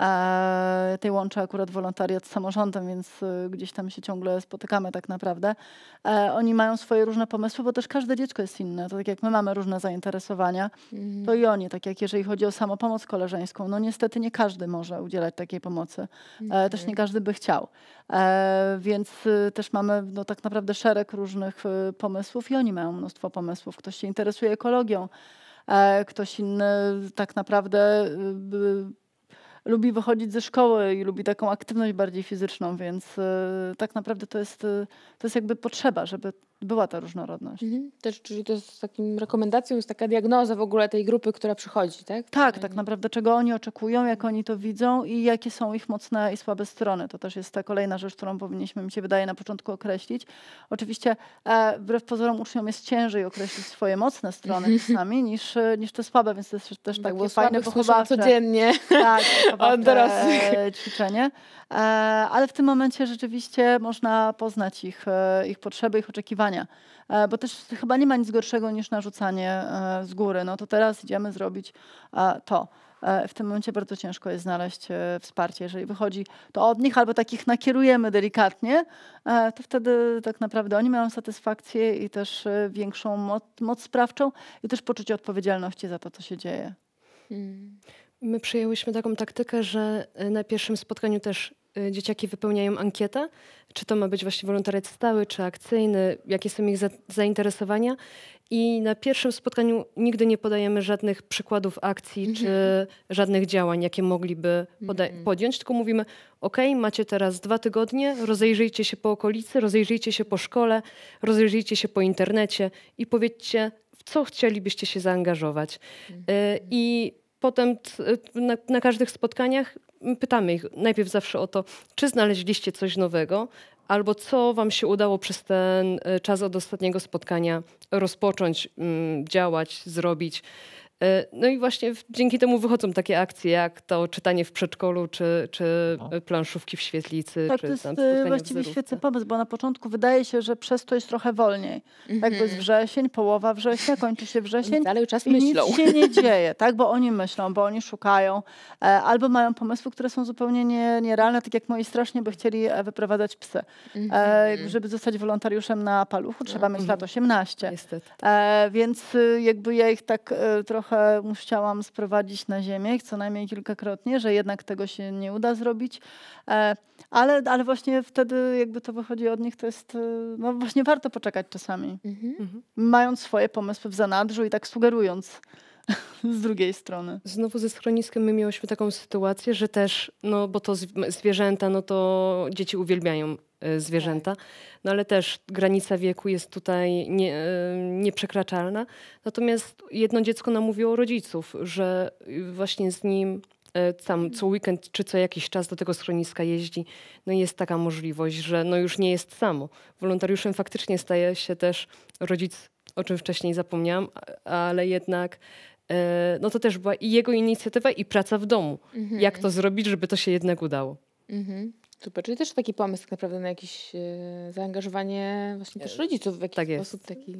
E, tej łączy akurat wolontariat z samorządem, więc e, gdzieś tam się ciągle spotykamy tak naprawdę. E, oni mają swoje różne pomysły, bo też każde dziecko jest inne. To tak jak my mamy różne zainteresowania, mhm. to i oni, tak jak jeżeli chodzi o samopomoc koleżeńską, no niestety nie każdy może udzielać takiej pomocy. E, mhm. Też nie każdy by chciał. E, więc e, też mamy no, tak naprawdę szereg różnych pomysłów i oni mają mnóstwo pomysłów. Ktoś się interesuje ekologią, E, ktoś inny tak naprawdę y, y, lubi wychodzić ze szkoły i lubi taką aktywność bardziej fizyczną, więc y, tak naprawdę to jest, to jest jakby potrzeba, żeby była ta różnorodność. Mhm. Też, czyli to jest takim rekomendacją, jest taka diagnoza w ogóle tej grupy, która przychodzi, tak? Tak, tak mhm. naprawdę, czego oni oczekują, jak oni to widzą i jakie są ich mocne i słabe strony. To też jest ta kolejna rzecz, którą powinniśmy, mi się wydaje, na początku określić. Oczywiście e, wbrew pozorom uczniom jest ciężej określić swoje mocne strony czasami mhm. niż, e, niż te słabe, więc to jest też tak, takie fajne, wychowawcze. codziennie tak, [LAUGHS] od dorosłych. E, ćwiczenie. E, ale w tym momencie rzeczywiście można poznać ich, e, ich potrzeby, ich oczekiwania, narzucania. E, bo też chyba nie ma nic gorszego niż narzucanie e, z góry. No to teraz idziemy zrobić e, to. W tym momencie bardzo ciężko jest znaleźć wsparcie. Jeżeli wychodzi to od nich albo takich nakierujemy delikatnie, to wtedy tak naprawdę oni mają satysfakcję i też większą moc, moc sprawczą i też poczucie odpowiedzialności za to, co się dzieje. Hmm. My przyjęłyśmy taką taktykę, że na pierwszym spotkaniu też Y, dzieciaki wypełniają ankietę, czy to ma być właśnie wolontariat stały, czy akcyjny, jakie są ich za zainteresowania. I na pierwszym spotkaniu nigdy nie podajemy żadnych przykładów akcji czy mhm. żadnych działań, jakie mogliby mhm. podjąć, tylko mówimy: OK, macie teraz dwa tygodnie, rozejrzyjcie się po okolicy, rozejrzyjcie się po szkole, rozejrzyjcie się po internecie i powiedzcie, w co chcielibyście się zaangażować. Mhm. Y, I potem y, na, na każdych spotkaniach pytamy ich najpierw zawsze o to, czy znaleźliście coś nowego, albo co Wam się udało przez ten y, czas od ostatniego spotkania rozpocząć, mm, działać, zrobić. E, no i właśnie dzięki temu wychodzą takie akcje jak to czytanie w przedszkolu, czy, czy no. planszówki w świetlicy. Tak, czy to jest e, właściwie świetny pomysł, bo na początku wydaje się, że przez to jest trochę wolniej. Mm -hmm. Jakby jest mhm. wrzesień, połowa września, kończy się wrzesień Dalej czas i myślą. nic się nie dzieje, tak? bo oni myślą, bo oni szukają, albo mają pomysły, które są zupełnie nie, nierealne, tak jak moi strasznie by chcieli wyprowadzać psy. Mm -hmm. Żeby zostać wolontariuszem na paluchu, trzeba mm -hmm. mieć mhm. lat 18. Niestety. Więc y, jakby ja ich tak trochę trochę musiałam sprowadzić na ziemię, co najmniej kilkakrotnie, że jednak tego się nie uda zrobić. E, ale, ale właśnie wtedy jakby to wychodzi od nich, to jest, e, no właśnie warto poczekać czasami. Mhm. mhm. Mając swoje pomysły w zanadrzu i tak sugerując [LAUGHS] z drugiej strony. Znowu ze schroniskiem my mieliśmy taką sytuację, że też, no bo to zwierzęta, no to dzieci uwielbiają Y, zwierzęta, no ale też granica wieku jest tutaj nie, y, nieprzekraczalna. Natomiast jedno dziecko namówiło rodziców, że właśnie z nim y, tam co weekend czy co jakiś czas do tego schroniska jeździ. No jest taka możliwość, że no już nie jest samo. Wolontariuszem faktycznie staje się też rodzic, o czym wcześniej zapomniałam, ale jednak no to też była i jego inicjatywa i praca w domu. Mhm. Jak to zrobić, żeby to się jednak udało. Mhm. Super, czyli też taki pomysł tak naprawdę na jakieś e, zaangażowanie właśnie też e, rodziców w jakiś tak sposób jest. taki.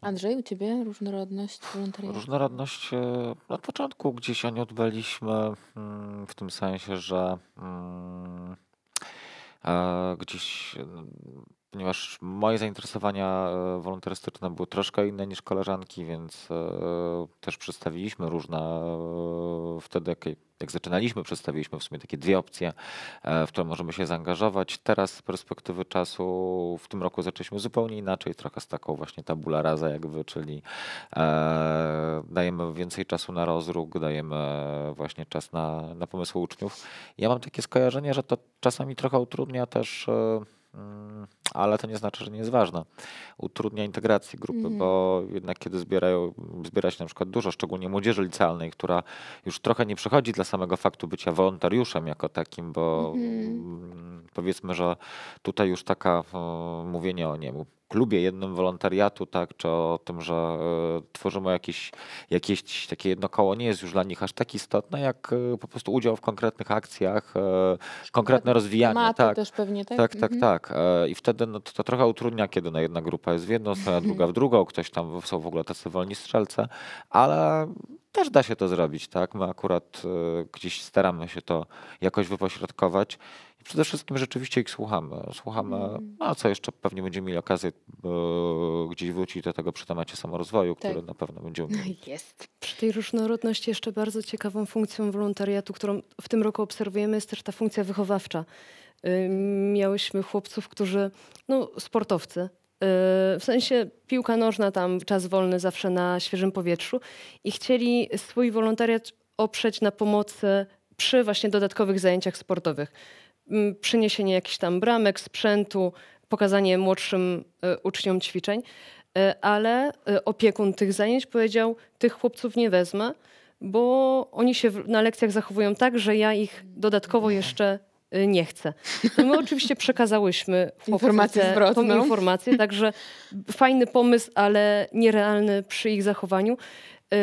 Andrzej, u ciebie różnorodność wolontariatu? Różnorodność na e, początku gdzieś ją odbyliśmy mm, w tym sensie, że mm, gdzieś ponieważ moje zainteresowania e, wolontarystyczne były troszkę inne niż koleżanki, więc e, też przedstawiliśmy różne e, wtedy, jak, zaczynaliśmy, przedstawiliśmy w sumie takie dwie opcje, w które możemy się zaangażować. Teraz z perspektywy czasu w tym roku zaczęliśmy zupełnie inaczej, trochę z taką właśnie tabula rasa jakby, czyli dajemy więcej czasu na rozruch, dajemy właśnie czas na, na pomysły uczniów. Ja mam takie skojarzenie, że to czasami trochę utrudnia też Mm, ale to nie znaczy, że nie jest ważna. Utrudnia integrację grupy, mhm. bo jednak kiedy zbierają, zbiera się na przykład dużo, szczególnie młodzieży licealnej, która już trochę nie przychodzi dla samego faktu bycia wolontariuszem jako takim, bo mhm. Mm, powiedzmy, że tutaj już taka o, mówienie o niemu klubie jednym wolontariatu, tak, czy o tym, że e, tworzymy jakieś, jakieś takie jedno koło, nie jest już dla nich aż tak istotne, jak e, po prostu udział w konkretnych akcjach, e, konkretne rozwijanie. tak, też pewnie, tak? Tak, tak, mhm. tak. I wtedy no, to, to, trochę utrudnia, kiedy no, jedna grupa jest w jedną stronę, [LAUGHS] druga w drugą, ktoś tam są w ogóle tacy wolni strzelce, ale też da się to zrobić, tak? My akurat e, gdzieś staramy się to jakoś wypośrodkować. I przede wszystkim rzeczywiście ich słuchamy. Słuchamy, mm. no, A co jeszcze pewnie będziemy mieli okazję e, gdzieś wrócić do tego przy temacie samorozwoju, tak. który na pewno będziemy no mieli. Jest. Przy tej różnorodności jeszcze bardzo ciekawą funkcją wolontariatu, którą w tym roku obserwujemy, jest też ta funkcja wychowawcza. Y, miałyśmy chłopców, którzy, no sportowcy, Y, w sensie piłka nożna tam, czas wolny zawsze na świeżym powietrzu i chcieli swój wolontariat oprzeć na pomocy przy właśnie dodatkowych zajęciach sportowych. Mm, przyniesienie jakichś tam bramek, sprzętu, pokazanie młodszym y, uczniom ćwiczeń, y, ale opiekun tych zajęć powiedział, tych chłopców nie wezmę, bo oni się na lekcjach zachowują tak, że ja ich dodatkowo jeszcze Y, nie chce. No my oczywiście przekazałyśmy informację tą informację, także fajny pomysł, ale nierealny przy ich zachowaniu.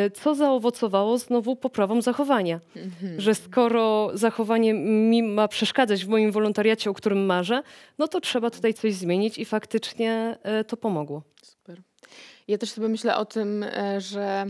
Y, co zaowocowało znowu poprawą zachowania. Mhm. Że skoro zachowanie mi ma przeszkadzać w moim wolontariacie, o którym marzę, no to trzeba tutaj coś zmienić i faktycznie y, to pomogło. Super. Ja też sobie myślę o tym, e, że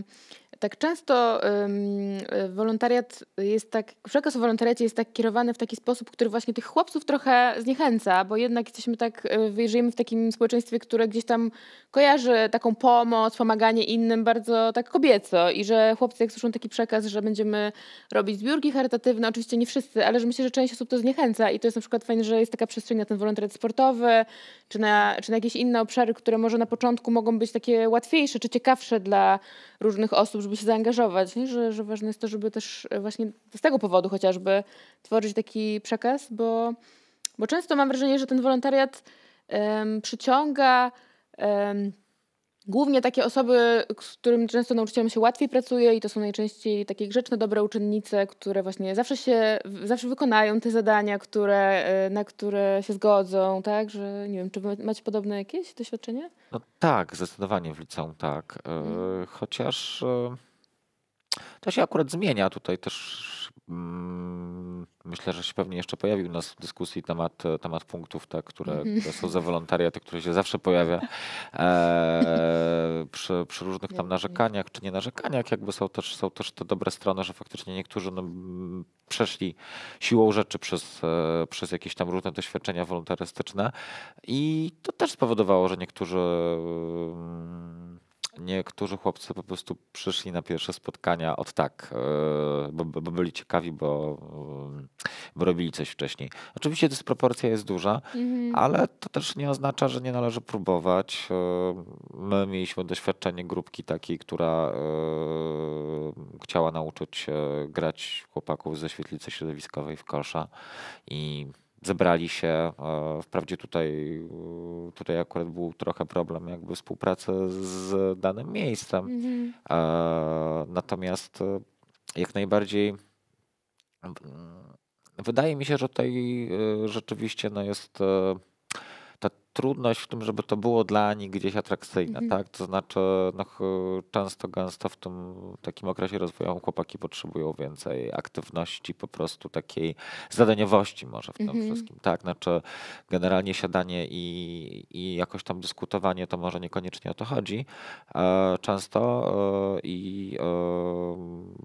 tak często um, wolontariat jest tak, przekaz o wolontariacie jest tak kierowany w taki sposób, który właśnie tych chłopców trochę zniechęca, bo jednak jesteśmy tak, żyjemy e, w takim społeczeństwie, które gdzieś tam kojarzy taką pomoc, pomaganie innym bardzo tak kobieco i że chłopcy jak słyszą taki przekaz, że będziemy robić zbiórki charytatywne, oczywiście nie wszyscy, ale że myślę, że część osób to zniechęca i to jest na przykład fajne, że jest taka przestrzeń na ten wolontariat sportowy, czy na, czy na jakieś inne obszary, które może na początku mogą być takie łatwiejsze, czy ciekawsze dla różnych osób, żeby się zaangażować, nie? Że, że ważne jest to, żeby też e, właśnie z tego powodu chociażby tworzyć taki przekaz, bo, bo często mam wrażenie, że ten wolontariat um, przyciąga um, Głównie takie osoby, z którym często nauczycielom się łatwiej pracuje i to są najczęściej takie grzeczne, dobre uczennice, które właśnie zawsze się, zawsze wykonają te zadania, które, e, na które się zgodzą, tak? Że nie wiem, czy macie podobne jakieś doświadczenie? No tak, zdecydowanie w liceum tak. E, mhm. Chociaż e, to się akurat zmienia tutaj też Mm, myślę, że się pewnie jeszcze pojawił u nas w dyskusji temat, temat punktów, tak, które, mhm. które są za wolontariat, które się zawsze pojawia [LAUGHS] e, przy, przy, różnych tam narzekaniach czy nie narzekaniach, jakby są też, są też te dobre strony, że faktycznie niektórzy no, przeszli siłą rzeczy przez, e, przez jakieś tam różne doświadczenia wolontarystyczne i to też spowodowało, że niektórzy mm, niektórzy chłopcy po prostu przyszli na pierwsze spotkania od tak, e, bo, bo byli ciekawi, bo, bo, robili coś wcześniej. Oczywiście dysproporcja jest duża, mhm. ale to też nie oznacza, że nie należy próbować. E, my mieliśmy doświadczenie grupki takiej, która e, chciała nauczyć grać chłopaków ze świetlicy środowiskowej w kosza i zebrali się. E, wprawdzie tutaj, e, tutaj akurat był trochę problem jakby współpracy z danym miejscem. Mhm. E, natomiast jak najbardziej wydaje mi się, że tutaj rzeczywiście no jest ta trudność w tym, żeby to było dla nich gdzieś atrakcyjne, mhm. tak? To znaczy, no, często, gęsto w tym takim okresie rozwoju chłopaki potrzebują więcej aktywności, po prostu takiej zadaniowości może w tym mhm. wszystkim, tak? Znaczy, generalnie siadanie i, i jakoś tam dyskutowanie, to może niekoniecznie o to chodzi e, często e, i e,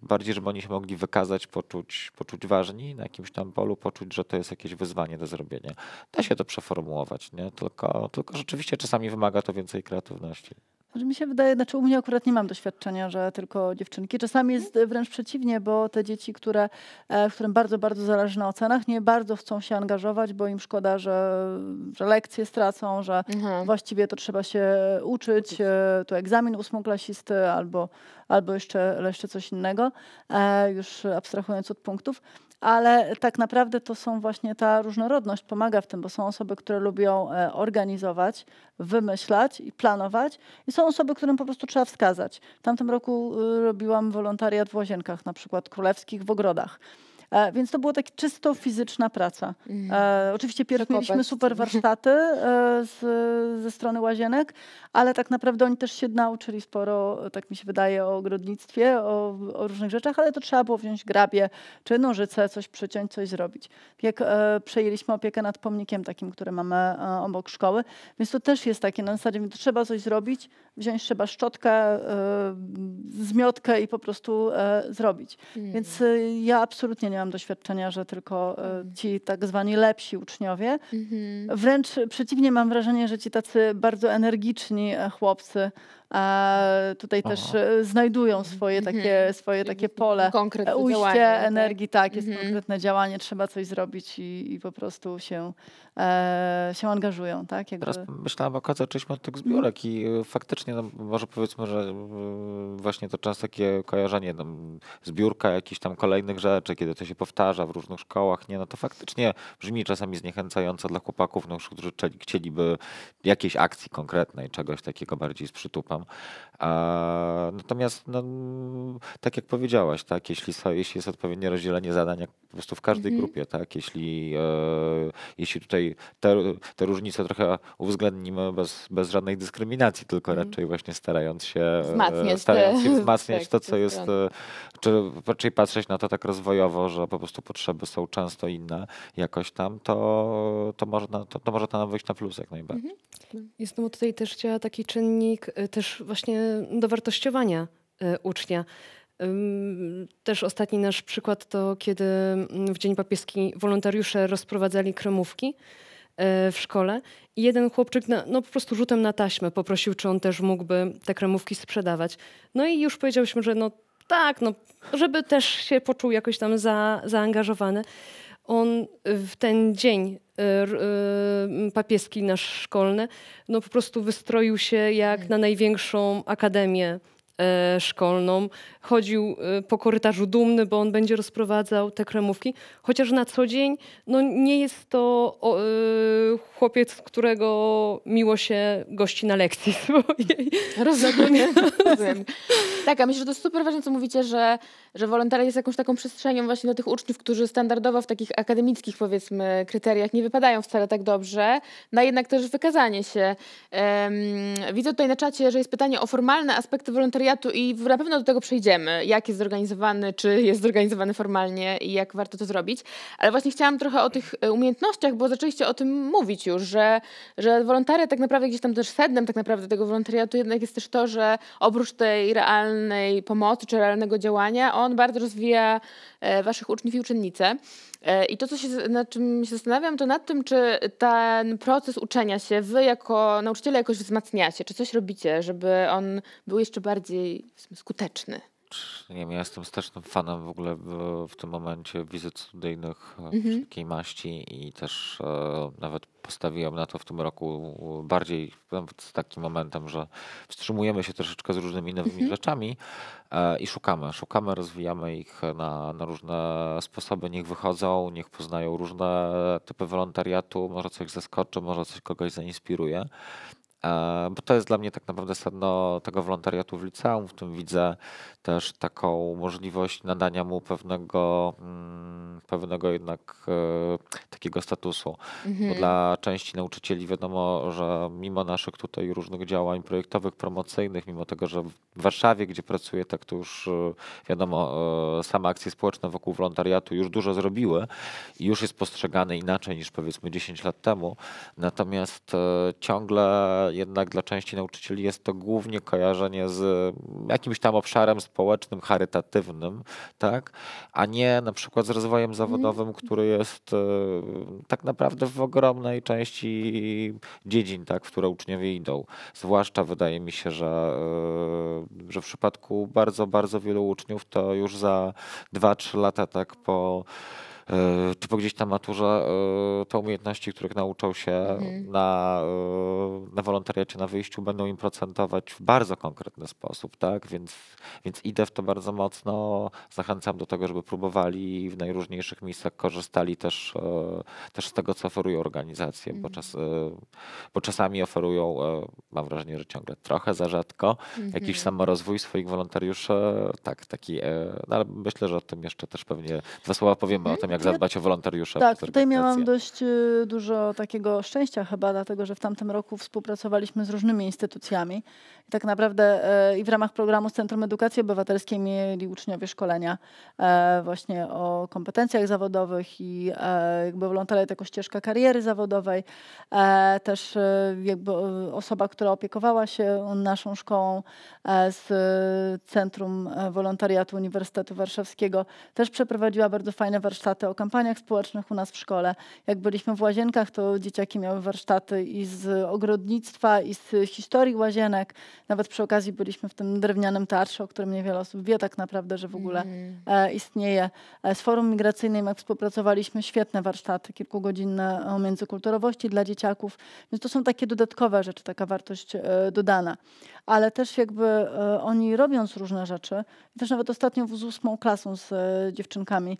bardziej, żeby oni się mogli wykazać, poczuć, poczuć ważni na jakimś tam polu, poczuć, że to jest jakieś wyzwanie do zrobienia. Da się to przeformułować, nie? Tylko tylko, tylko rzeczywiście czasami wymaga to więcej kreatywności. Znaczy, mi się wydaje, znaczy u mnie akurat nie mam doświadczenia, że tylko dziewczynki. Czasami jest wręcz przeciwnie, bo te dzieci, które, e, którym bardzo, bardzo zależy na ocenach, nie bardzo chcą się angażować, bo im szkoda, że, że lekcje stracą, że mhm. właściwie to trzeba się uczyć, uczyć. E, tu egzamin ósmoklasisty albo, albo jeszcze, jeszcze coś innego, e, już abstrahując od punktów ale tak naprawdę to są właśnie ta różnorodność pomaga w tym, bo są osoby, które lubią e, organizować, wymyślać i planować i są osoby, którym po prostu trzeba wskazać. W tamtym roku y, robiłam wolontariat w Łazienkach, na przykład królewskich, w ogrodach. E, więc to była taka czysto fizyczna praca. Mhm. E, oczywiście pierwszy mieliśmy super warsztaty e, z, ze strony łazienek, ale tak naprawdę oni też się nauczyli sporo, tak mi się wydaje, o ogrodnictwie, o, o różnych rzeczach, ale to trzeba było wziąć grabie czy nożyce, coś przyciąć, coś zrobić. Jak e, przejęliśmy opiekę nad pomnikiem takim, który mamy e, obok szkoły, więc to też jest takie na zasadzie, że trzeba coś zrobić, wziąć trzeba szczotkę, e, zmiotkę i po prostu e, zrobić. Mm. Więc e, ja absolutnie nie mam doświadczenia, że tylko mhm. ci tak zwani lepsi uczniowie. Mm -hmm. Wręcz przeciwnie, mam wrażenie, że ci tacy bardzo energiczni chłopcy tutaj Aha. też e, znajdują swoje mhm. takie, swoje takie pole. E, ujście tak? energii, tak, tak jest mhm. konkretne działanie, trzeba coś zrobić i, i po prostu się, e, się angażują. Tak? Jakby. Teraz myślałam o kadze, zaczęliśmy od tych zbiórek i e, faktycznie, no, może powiedzmy, że właśnie to często takie kojarzenie, no, zbiórka jakichś tam kolejnych rzeczy, kiedy to się powtarza w różnych szkołach, nie, no to faktycznie brzmi czasami zniechęcająco dla chłopaków, no, którzy chcieliby jakiejś akcji konkretnej, czegoś takiego bardziej z przytupem. A, natomiast, no, tak jak powiedziałaś, tak, jeśli, jeśli jest odpowiednie rozdzielenie zadań, jak po prostu w każdej mhm. grupie, tak, jeśli, e, jeśli tutaj te, te różnice trochę uwzględnimy bez, bez żadnej dyskryminacji, tylko mm raczej właśnie starając się e, wzmacniać, starając się wzmacniać tak, to, co jest, e, czy raczej patrzeć na to tak rozwojowo, że po prostu potrzeby są często inne jakoś tam, to, to, można, to, to może to nam wyjść na plus jak najbardziej. Mm Jestem tutaj też chciała taki czynnik, e, też też właśnie dowartościowania e, ucznia. Też ostatni nasz przykład to, kiedy mm, w Dzień Papieski wolontariusze rozprowadzali kremówki e, w szkole i jeden chłopczyk na, no po prostu rzutem na taśmę poprosił, czy on też mógłby te kremówki sprzedawać. No i już powiedziałyśmy, że no tak, no, żeby też się poczuł jakoś tam za, zaangażowany on y, w ten dzień y, y, papieski nasz szkolny, no po prostu wystroił się jak mm. na największą akademię e, szkolną. Chodził po korytarzu dumny, bo on będzie rozprowadzał te kremówki. Chociaż na co dzień no nie jest to chłopiec, którego miło się gości na lekcji [LAUGHS] swojej. Rozumiem. Rozumiem. Tak, a myślę, że to jest super ważne, co mówicie, że że wolontariat jest jakąś taką przestrzenią właśnie dla tych uczniów, którzy standardowo w takich akademickich powiedzmy kryteriach nie wypadają wcale tak dobrze, na no jednak też wykazanie się. Widzę tutaj na czacie, że jest pytanie o formalne aspekty wolontariatu i na pewno do tego przejdziemy, jak jest zorganizowany, czy jest zorganizowany formalnie i jak warto to zrobić, ale właśnie chciałam trochę o tych e, umiejętnościach, bo zaczęliście o tym mówić już, że, że wolontariat tak naprawdę gdzieś tam też sednem tak naprawdę tego wolontariatu jednak jest też to, że oprócz tej realnej pomocy czy realnego działania, on bardzo rozwija e, waszych uczniów i uczennice. E, I to, co się, nad czym się zastanawiam, to nad tym, czy ten proces uczenia się wy jako nauczyciele jakoś wzmacniacie, czy coś robicie, żeby on był jeszcze bardziej skuteczny nie wiem, ja jestem strasznym fanem w ogóle w, w tym momencie wizyt studyjnych e, mhm. takiej maści i też e, nawet postawiłem na to w tym roku bardziej no, z takim momentem, że wstrzymujemy się troszeczkę z różnymi nowymi mhm. rzeczami e, i szukamy. Szukamy, rozwijamy ich na, na różne sposoby. Niech wychodzą, niech poznają różne typy wolontariatu. Może coś zaskoczy, może coś kogoś zainspiruje. E, bo to jest dla mnie tak naprawdę sedno tego wolontariatu w liceum. W tym widzę też taką możliwość nadania mu pewnego, mm, pewnego jednak e, takiego statusu. Mhm. Bo dla części nauczycieli wiadomo, że mimo naszych tutaj różnych działań projektowych, promocyjnych, mimo tego, że w Warszawie, gdzie pracuję, tak to już e, wiadomo, same akcje społeczne wokół wolontariatu już dużo zrobiły i już jest postrzegane inaczej niż powiedzmy 10 lat temu. Natomiast ciągle jednak dla części nauczycieli jest to głównie kojarzenie z jakimś tam obszarem społecznym, charytatywnym, tak? a nie na przykład z rozwojem mhm. zawodowym, który jest e, tak naprawdę w ogromnej części dziedzin, tak, w które uczniowie idą. Zwłaszcza wydaje mi się, że, e, że w przypadku bardzo, bardzo wielu uczniów to już za 2-3 lata tak po E, czy po gdzieś tam maturze e, te umiejętności, których nauczą się mhm. na, e, na wolontariacie, na wyjściu, będą im procentować w bardzo konkretny sposób, tak? Więc, więc idę w to bardzo mocno, zachęcam do tego, żeby próbowali w najróżniejszych miejscach korzystali też, też z tego, co oferują organizacje, mhm. bo, czas, bo czasami oferują, mam wrażenie, że ciągle trochę za rzadko, mhm. jakiś samorozwój swoich wolontariuszy, tak, taki, no, ale myślę, że o tym jeszcze też pewnie dwa słowa powiemy o mhm. tym, jak ja, zadbać o wolontariusze. Tak, tutaj miałam dość y, dużo takiego szczęścia chyba, dlatego że w tamtym roku współpracowaliśmy z różnymi instytucjami. I tak naprawdę y, i w ramach programu Centrum Edukacji Obywatelskiej mieli uczniowie szkolenia y, właśnie o kompetencjach zawodowych i jakby wolontariat jako ścieżka kariery zawodowej. E, też jakby osoba, która opiekowała się naszą szkołą e, z Centrum Wolontariatu Uniwersytetu Warszawskiego też przeprowadziła bardzo fajne warsztaty warsztaty o kampaniach społecznych u nas w szkole. Jak byliśmy w łazienkach, to dzieciaki miały warsztaty i z ogrodnictwa, i z historii łazienek. Nawet przy okazji byliśmy w tym drewnianym teatrze, o którym niewiele osób wie tak naprawdę, że w ogóle mm. e, istnieje. E, z Forum Migracyjnym, jak współpracowaliśmy, świetne warsztaty, kilkugodzinne o e, międzykulturowości dla dzieciaków. Więc to są takie dodatkowe rzeczy, taka wartość e, dodana. Ale też jakby e, oni robiąc różne rzeczy, też nawet ostatnio z ósmą klasą z e, dziewczynkami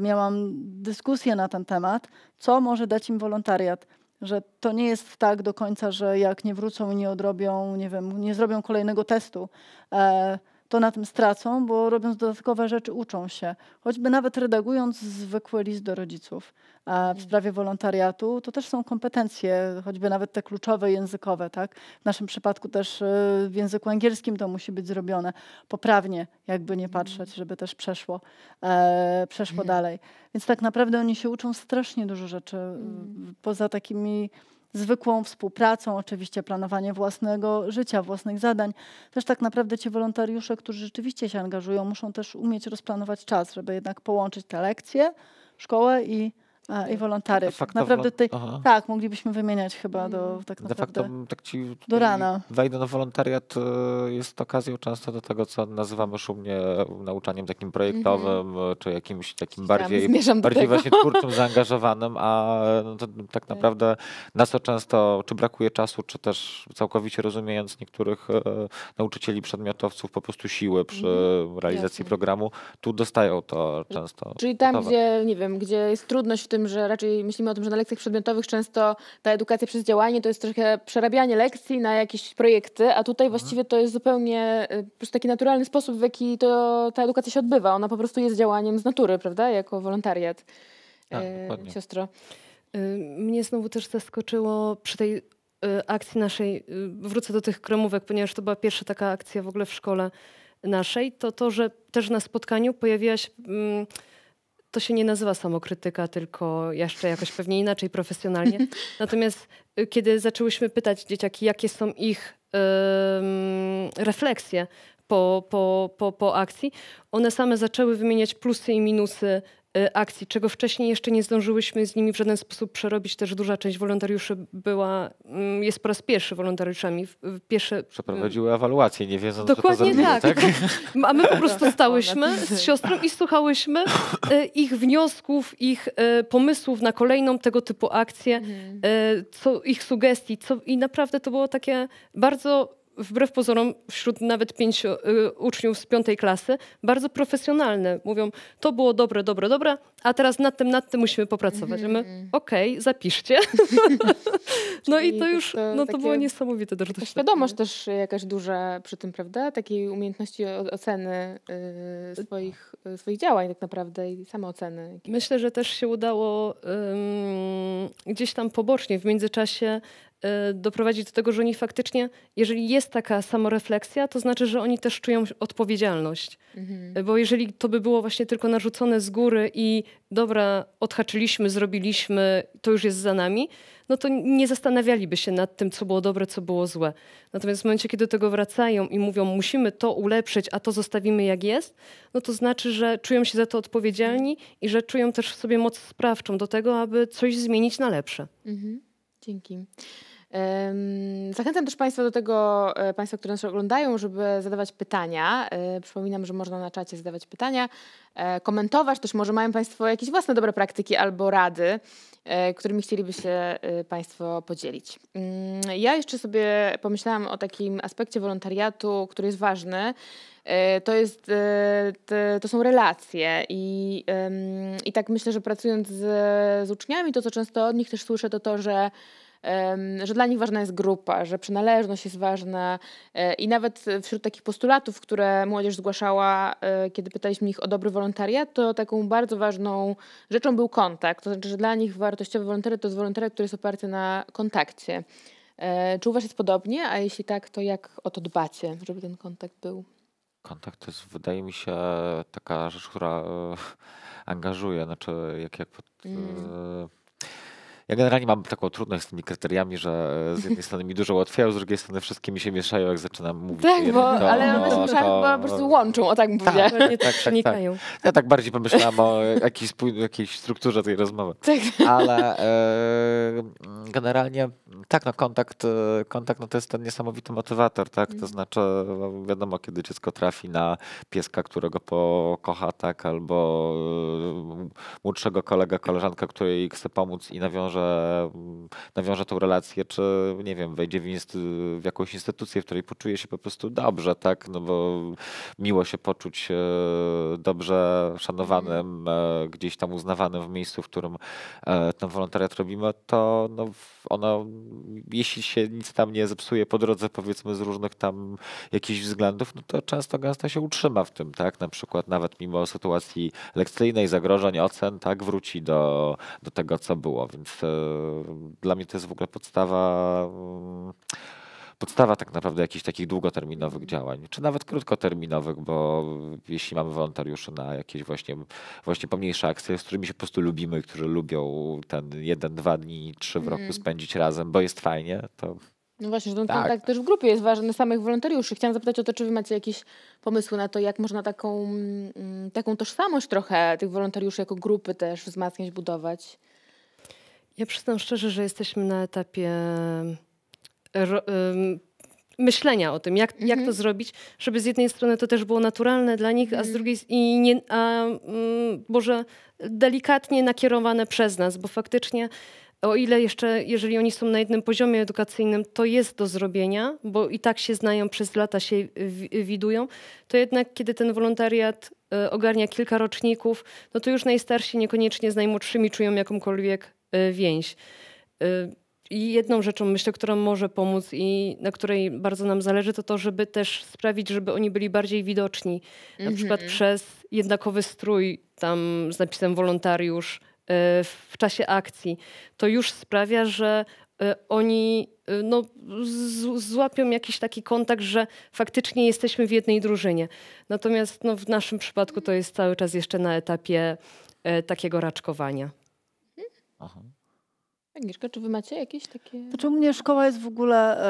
miałam dyskusję na ten temat, co może dać im wolontariat. Że to nie jest tak do końca, że jak nie wrócą i nie odrobią, nie wiem, nie zrobią kolejnego testu, e, to na tym stracą, bo robiąc dodatkowe rzeczy uczą się. Choćby nawet redagując zwykły list do rodziców. A w mm. sprawie wolontariatu to też są kompetencje, choćby nawet te kluczowe językowe. Tak? W naszym przypadku też y, w języku angielskim to musi być zrobione poprawnie, jakby nie mm. patrzeć, żeby też przeszło, e, przeszło mhm. dalej. Więc tak naprawdę oni się uczą strasznie dużo rzeczy mm. poza takimi zwykłą współpracą, oczywiście planowanie własnego życia, własnych zadań. Też tak naprawdę ci wolontariusze, którzy rzeczywiście się angażują, muszą też umieć rozplanować czas, żeby jednak połączyć te lekcje, szkołę i a, I wolontariat. Tak naprawdę tutaj, tak, moglibyśmy wymieniać chyba do mm. tak naprawdę. De facto, mm, tak ci, do rana. Wejdę na wolontariat e, jest okazją często do tego, co nazywamy szumnie nauczaniem takim projektowym, mm -hmm. czy jakimś takim bardziej, ja bardziej właśnie twórczym, zaangażowanym, a e, no to tak, tak naprawdę na co często, czy brakuje czasu, czy też całkowicie rozumiejąc niektórych e, nauczycieli, przedmiotowców po prostu siły przy mhm. realizacji Jasne. programu, tu dostają to często. Czyli tam, gotowe. gdzie, nie wiem, gdzie jest trudność w tym, że raczej myślimy o tym, że na lekcjach przedmiotowych często ta edukacja przez działanie to jest trochę przerabianie lekcji na jakieś projekty, a tutaj mhm. właściwie to jest zupełnie y, po prostu taki naturalny sposób, w jaki to, ta edukacja się odbywa. Ona po prostu jest działaniem z natury, prawda? Jako wolontariat. Tak, e, siostro. Y, mnie znowu też zaskoczyło przy tej y, akcji naszej, wrócę do tych kremówek, ponieważ to była pierwsza taka akcja w ogóle w szkole naszej, to to, że też na spotkaniu pojawiła się mm, to się nie nazywa samokrytyka, tylko jeszcze jakoś pewnie inaczej profesjonalnie. [LAUGHS] Natomiast y, kiedy zaczęłyśmy pytać dzieciaki, jakie są ich refleksje po, po, po, po akcji, one same zaczęły wymieniać plusy i minusy Y, akcji, czego wcześniej jeszcze nie zdążyłyśmy z nimi w żaden sposób przerobić. Też duża część wolontariuszy była, mm, jest po raz pierwszy wolontariuszami. Pierwsze, y, Przeprowadziły ewaluację, nie wiedząc, Dokładnie co tak. tak. [LAUGHS] A my po prostu stałyśmy z siostrą i słuchałyśmy y, ich wniosków, ich pomysłów na kolejną tego typu akcję, mhm. co, ich sugestii. Co, I naprawdę to było takie bardzo wbrew pozorom wśród nawet pięciu y, uczniów z piątej klasy bardzo profesjonalne. Mówią, to było dobre, dobre, dobre, a teraz nad tym, nad tym musimy popracować. Mm -hmm. my, okej, okay, zapiszcie. [LAUGHS] no i to już, to no to było niesamowite też doświadczenie. Świadomość też jakaś duża przy tym, prawda? Takiej umiejętności oceny y, swoich, y, swoich działań tak naprawdę i samooceny. Myślę, że też się udało gdzieś tam pobocznie w międzyczasie Y, doprowadzić do tego, że oni faktycznie, jeżeli jest taka samorefleksja, to znaczy, że oni też czują odpowiedzialność. Mhm. Y, bo jeżeli to by było właśnie tylko narzucone z góry i dobra, odhaczyliśmy, zrobiliśmy, to już jest za nami, no to nie zastanawialiby się nad tym, co było dobre, co było złe. Natomiast w momencie, kiedy do tego wracają i mówią, musimy to ulepszyć, a to zostawimy jak jest, no to znaczy, że czują się za to odpowiedzialni i że czują też w sobie moc sprawczą do tego, aby coś zmienić na lepsze. Mhm. Dzięki. Zachęcam też Państwa do tego, e, Państwa, które nas oglądają, żeby zadawać pytania. E, przypominam, że można na czacie zadawać pytania, e, komentować, też może mają Państwo jakieś własne dobre praktyki albo rady, którymi chcieliby się Państwo podzielić. Mm, ja jeszcze sobie pomyślałam o takim aspekcie wolontariatu, który jest ważny. To, jest, to są relacje i, i tak myślę, że pracując z, z uczniami, to co często od nich też słyszę, to to, że że dla nich ważna jest grupa, że przynależność jest ważna e, i nawet wśród takich postulatów, które młodzież zgłaszała, e, kiedy pytaliśmy ich o dobry wolontariat, to taką bardzo ważną rzeczą był kontakt. To znaczy, że dla nich wartościowy wolontariat to jest wolontariat, który jest oparty na kontakcie. E, czy u Was jest podobnie? A jeśli tak, to jak o to dbacie, żeby ten kontakt był? Kontakt to jest, wydaje mi się, taka rzecz, która angażuje. Znaczy, jak, jak pod, mm ja generalnie mam taką trudność z tymi kryteriami, że e, z jednej strony mi dużo ułatwiają, z drugiej strony wszystkie mi się mieszają, jak zaczynam mówić. Tak, bo, to, ale no, one no, się to... po prostu łączą, o tak mówię. Tak, tak tak, tak, tak, przenikają. Tak. Ja tak bardziej pomyślałam o jakiejś, jakiejś strukturze tej rozmowy. Tak. Ale e, generalnie tak, no kontakt, e, kontakt no to jest ten niesamowity motywator, tak? To mhm. znaczy, no, wiadomo, kiedy dziecko trafi na pieska, którego pokocha, tak, albo e, młodszego kolega, koleżanka, której chce pomóc i nawiąże że nawiąże tą relację, czy nie wiem, wejdzie w, inst- w jakąś instytucję, w której poczuje się po prostu dobrze, tak? No bo miło się poczuć e, dobrze szanowanym, mhm. e, gdzieś tam uznawanym w miejscu, w którym e, ten wolontariat robimy, to no ono, jeśli się nic tam nie zepsuje po drodze, powiedzmy z różnych tam jakichś względów, no to często gęsto się utrzyma w tym, tak? Na przykład nawet mimo sytuacji lekcyjnej, zagrożeń, ocen, tak? Wróci do, do tego, co było, więc dla mnie to jest w ogóle podstawa podstawa tak naprawdę jakichś takich długoterminowych działań, czy nawet krótkoterminowych, bo jeśli mamy wolontariuszy na jakieś właśnie, właśnie pomniejsze akcje, z którymi się po prostu lubimy, którzy lubią ten jeden, dwa dni, trzy w roku mhm. spędzić razem, bo jest fajnie, to no właśnie, że ten tak. kontakt też w grupie jest ważny, samych wolontariuszy. Chciałam zapytać o to, czy wy macie jakieś pomysły na to, jak można taką, mm, taką tożsamość trochę tych wolontariuszy jako grupy też wzmacniać, budować? Ja przyznam szczerze, że jesteśmy na etapie ro, ym, myślenia o tym, jak, mhm. jak to mhm. zrobić, żeby z jednej strony to też było naturalne dla nich, mhm. a z mhm. drugiej i nie, a, może mm, delikatnie nakierowane przez nas, bo faktycznie o ile jeszcze, jeżeli oni są na jednym poziomie edukacyjnym, to jest do zrobienia, bo i tak się znają, przez lata się widują, to jednak kiedy ten wolontariat e, ogarnia kilka roczników, no to już najstarsi niekoniecznie z najmłodszymi czują jakąkolwiek Y, więź. Y, I jedną rzeczą, myślę, która może pomóc i na której bardzo nam zależy, to to, żeby też sprawić, żeby oni byli bardziej widoczni. Na mhm. przykład przez jednakowy strój, tam z napisem wolontariusz, y, w czasie akcji. To już sprawia, że oni no, złapią jakiś taki kontakt, że faktycznie jesteśmy w jednej drużynie. Natomiast no, w naszym przypadku to jest cały czas jeszcze na etapie takiego raczkowania. Aha. Agnieszka, czy wy macie jakieś takie... Znaczy u mnie szkoła jest w ogóle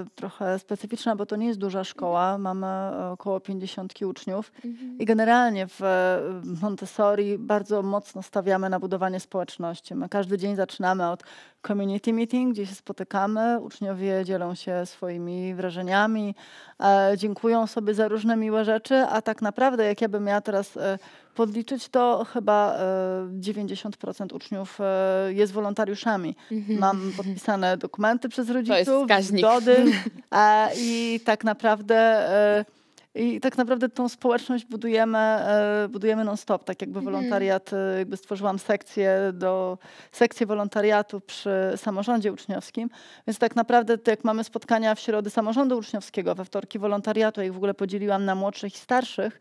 e, trochę specyficzna, bo to nie jest duża szkoła. Mamy e, około 50 uczniów mhm. i generalnie e, w Montessori bardzo mocno stawiamy na budowanie społeczności. My każdy dzień zaczynamy od community meeting, gdzie się spotykamy, uczniowie dzielą się swoimi wrażeniami, e, dziękują sobie za różne miłe rzeczy, a tak naprawdę jak ja bym miała teraz... E, podliczyć, to chyba 90% e, uczniów e, jest wolontariuszami. Mhm. Mam podpisane dokumenty przez rodziców, zgody [LAUGHS] e, i tak naprawdę... I tak naprawdę tą społeczność budujemy, budujemy non-stop, tak jakby mhm. wolontariat, jakby stworzyłam sekcję, do, sekcję wolontariatu przy samorządzie uczniowskim, więc tak naprawdę jak mamy spotkania w środę samorządu uczniowskiego, we wtorki wolontariatu, jak ich w ogóle podzieliłam na młodszych i starszych,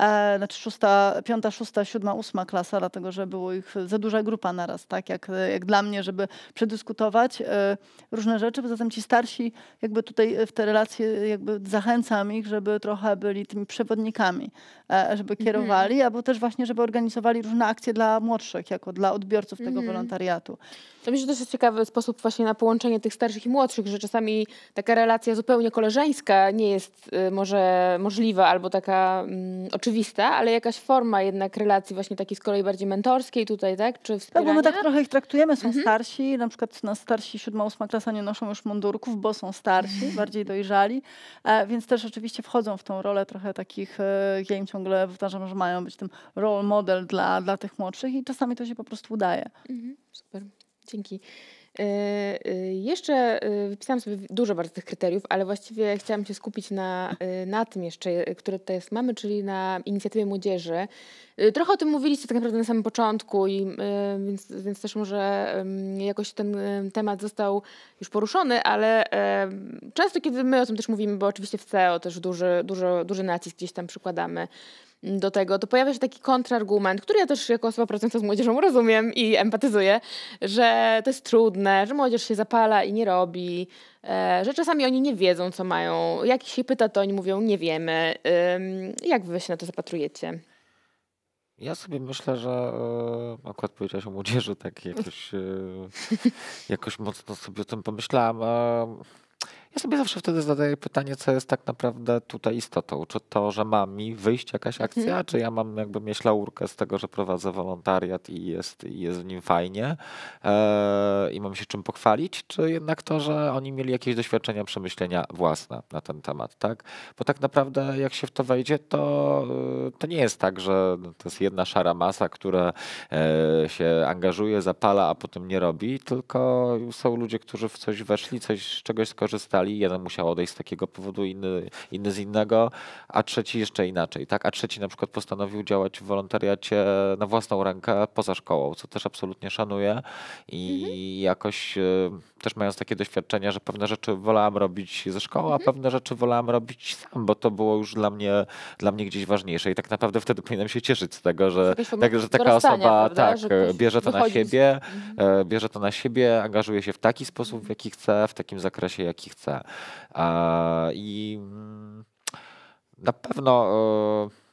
e, znaczy szósta, piąta, szósta, siódma, ósma klasa, dlatego że było ich za duża grupa naraz, tak jak, jak dla mnie, żeby przedyskutować e, różne rzeczy. Poza tym ci starsi jakby tutaj w te relacje jakby zachęcam ich, żeby trochę byli tymi przewodnikami, e, żeby mhm. kierowali, mhm. albo też właśnie, żeby organizowali różne akcje dla młodszych, jako dla odbiorców tego mhm. wolontariatu. To myślę, że to jest ciekawy sposób właśnie na połączenie tych starszych i młodszych, że czasami taka relacja zupełnie koleżeńska nie jest y, może możliwa albo taka oczywista, mm, oczywista, ale jakaś forma jednak relacji właśnie takiej z kolei bardziej mentorskiej tutaj, tak? Czy wspierania? Tak, bo my tak trochę ich traktujemy, są mhm. starsi, na przykład nas starsi siódma, ósma klasa nie noszą już mundurków, bo są starsi, mhm. bardziej dojrzali, e, więc też oczywiście wchodzą w tą rolę trochę takich, e, ja im ciągle powtarzam, że mają być tym role model dla, dla tych młodszych i czasami to się po prostu udaje. Mhm. Super, dzięki. Y, y, jeszcze y, wypisałam sobie dużo bardzo tych kryteriów, ale właściwie chciałam się skupić na, na tym jeszcze, które tutaj jest, mamy, czyli na inicjatywie młodzieży. Trochę o tym mówiliście tak naprawdę na samym początku, i, więc, więc też może jakoś ten temat został już poruszony, ale często kiedy my o tym też mówimy, bo oczywiście w CEO też duży, dużo, duży nacisk gdzieś tam przykładamy do tego, to pojawia się taki kontrargument, który ja też jako osoba pracująca z młodzieżą rozumiem i empatyzuję, że to jest trudne, że młodzież się zapala i nie robi, e, że czasami oni nie wiedzą, co mają. Jak się pyta, to oni mówią, nie wiemy. Jak wy się na to zapatrujecie? Ja sobie myślę, że e, akurat powiedziałaś o młodzieży, tak jakoś, e, [LAUGHS] jakoś mocno sobie o tym pomyślałam. Ja sobie zawsze wtedy zadaję pytanie, co jest tak naprawdę tutaj istotą. Czy to, że ma mi wyjść jakaś mhm. akcja, czy ja mam jakby laurkę z tego, że prowadzę wolontariat i jest, i jest w nim fajnie e, i mam się czym pochwalić, czy jednak to, że oni mieli jakieś doświadczenia, przemyślenia własne na ten temat, tak? Bo tak naprawdę jak się w to wejdzie, to, e, to nie jest tak, że no, to jest jedna szara masa, która e, się angażuje, zapala, a potem nie robi, tylko są ludzie, którzy w coś weszli, coś, z czegoś skorzystali, jeden musiał odejść z takiego powodu, inny, inny z innego, a trzeci jeszcze inaczej, tak? A trzeci na przykład postanowił działać w wolontariacie na własną rękę poza szkołą, co też absolutnie szanuję i mhm. jakoś y, też mając takie doświadczenia, że pewne rzeczy wolałam robić ze szkoły, a mhm. pewne rzeczy wolałam robić sam, bo to było już dla mnie, dla mnie gdzieś ważniejsze. I tak naprawdę wtedy powinienem się cieszyć z tego, że, tak, że taka osoba prawda? tak, bierze to na siebie, z... Mhm. E, bierze to na siebie, angażuje się w taki sposób, w mhm. jaki chce, w takim zakresie, jaki chce. I mm, na pewno e,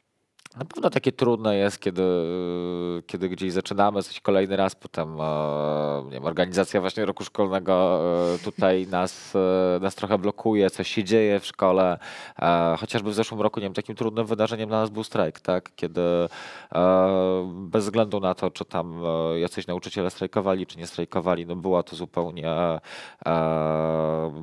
na pewno takie trudne jest, kiedy, kiedy gdzieś zaczynamy coś kolejny raz, potem e, nie wiem, organizacja właśnie roku szkolnego e, tutaj [LAUGHS] nas, e, nas trochę blokuje, coś się dzieje w szkole. Chociażby w zeszłym roku nie wiem, takim trudnym wydarzeniem dla nas był strajk, tak? kiedy bez względu na to, czy tam jacyś nauczyciele strajkowali, czy nie strajkowali, no była to zupełnie,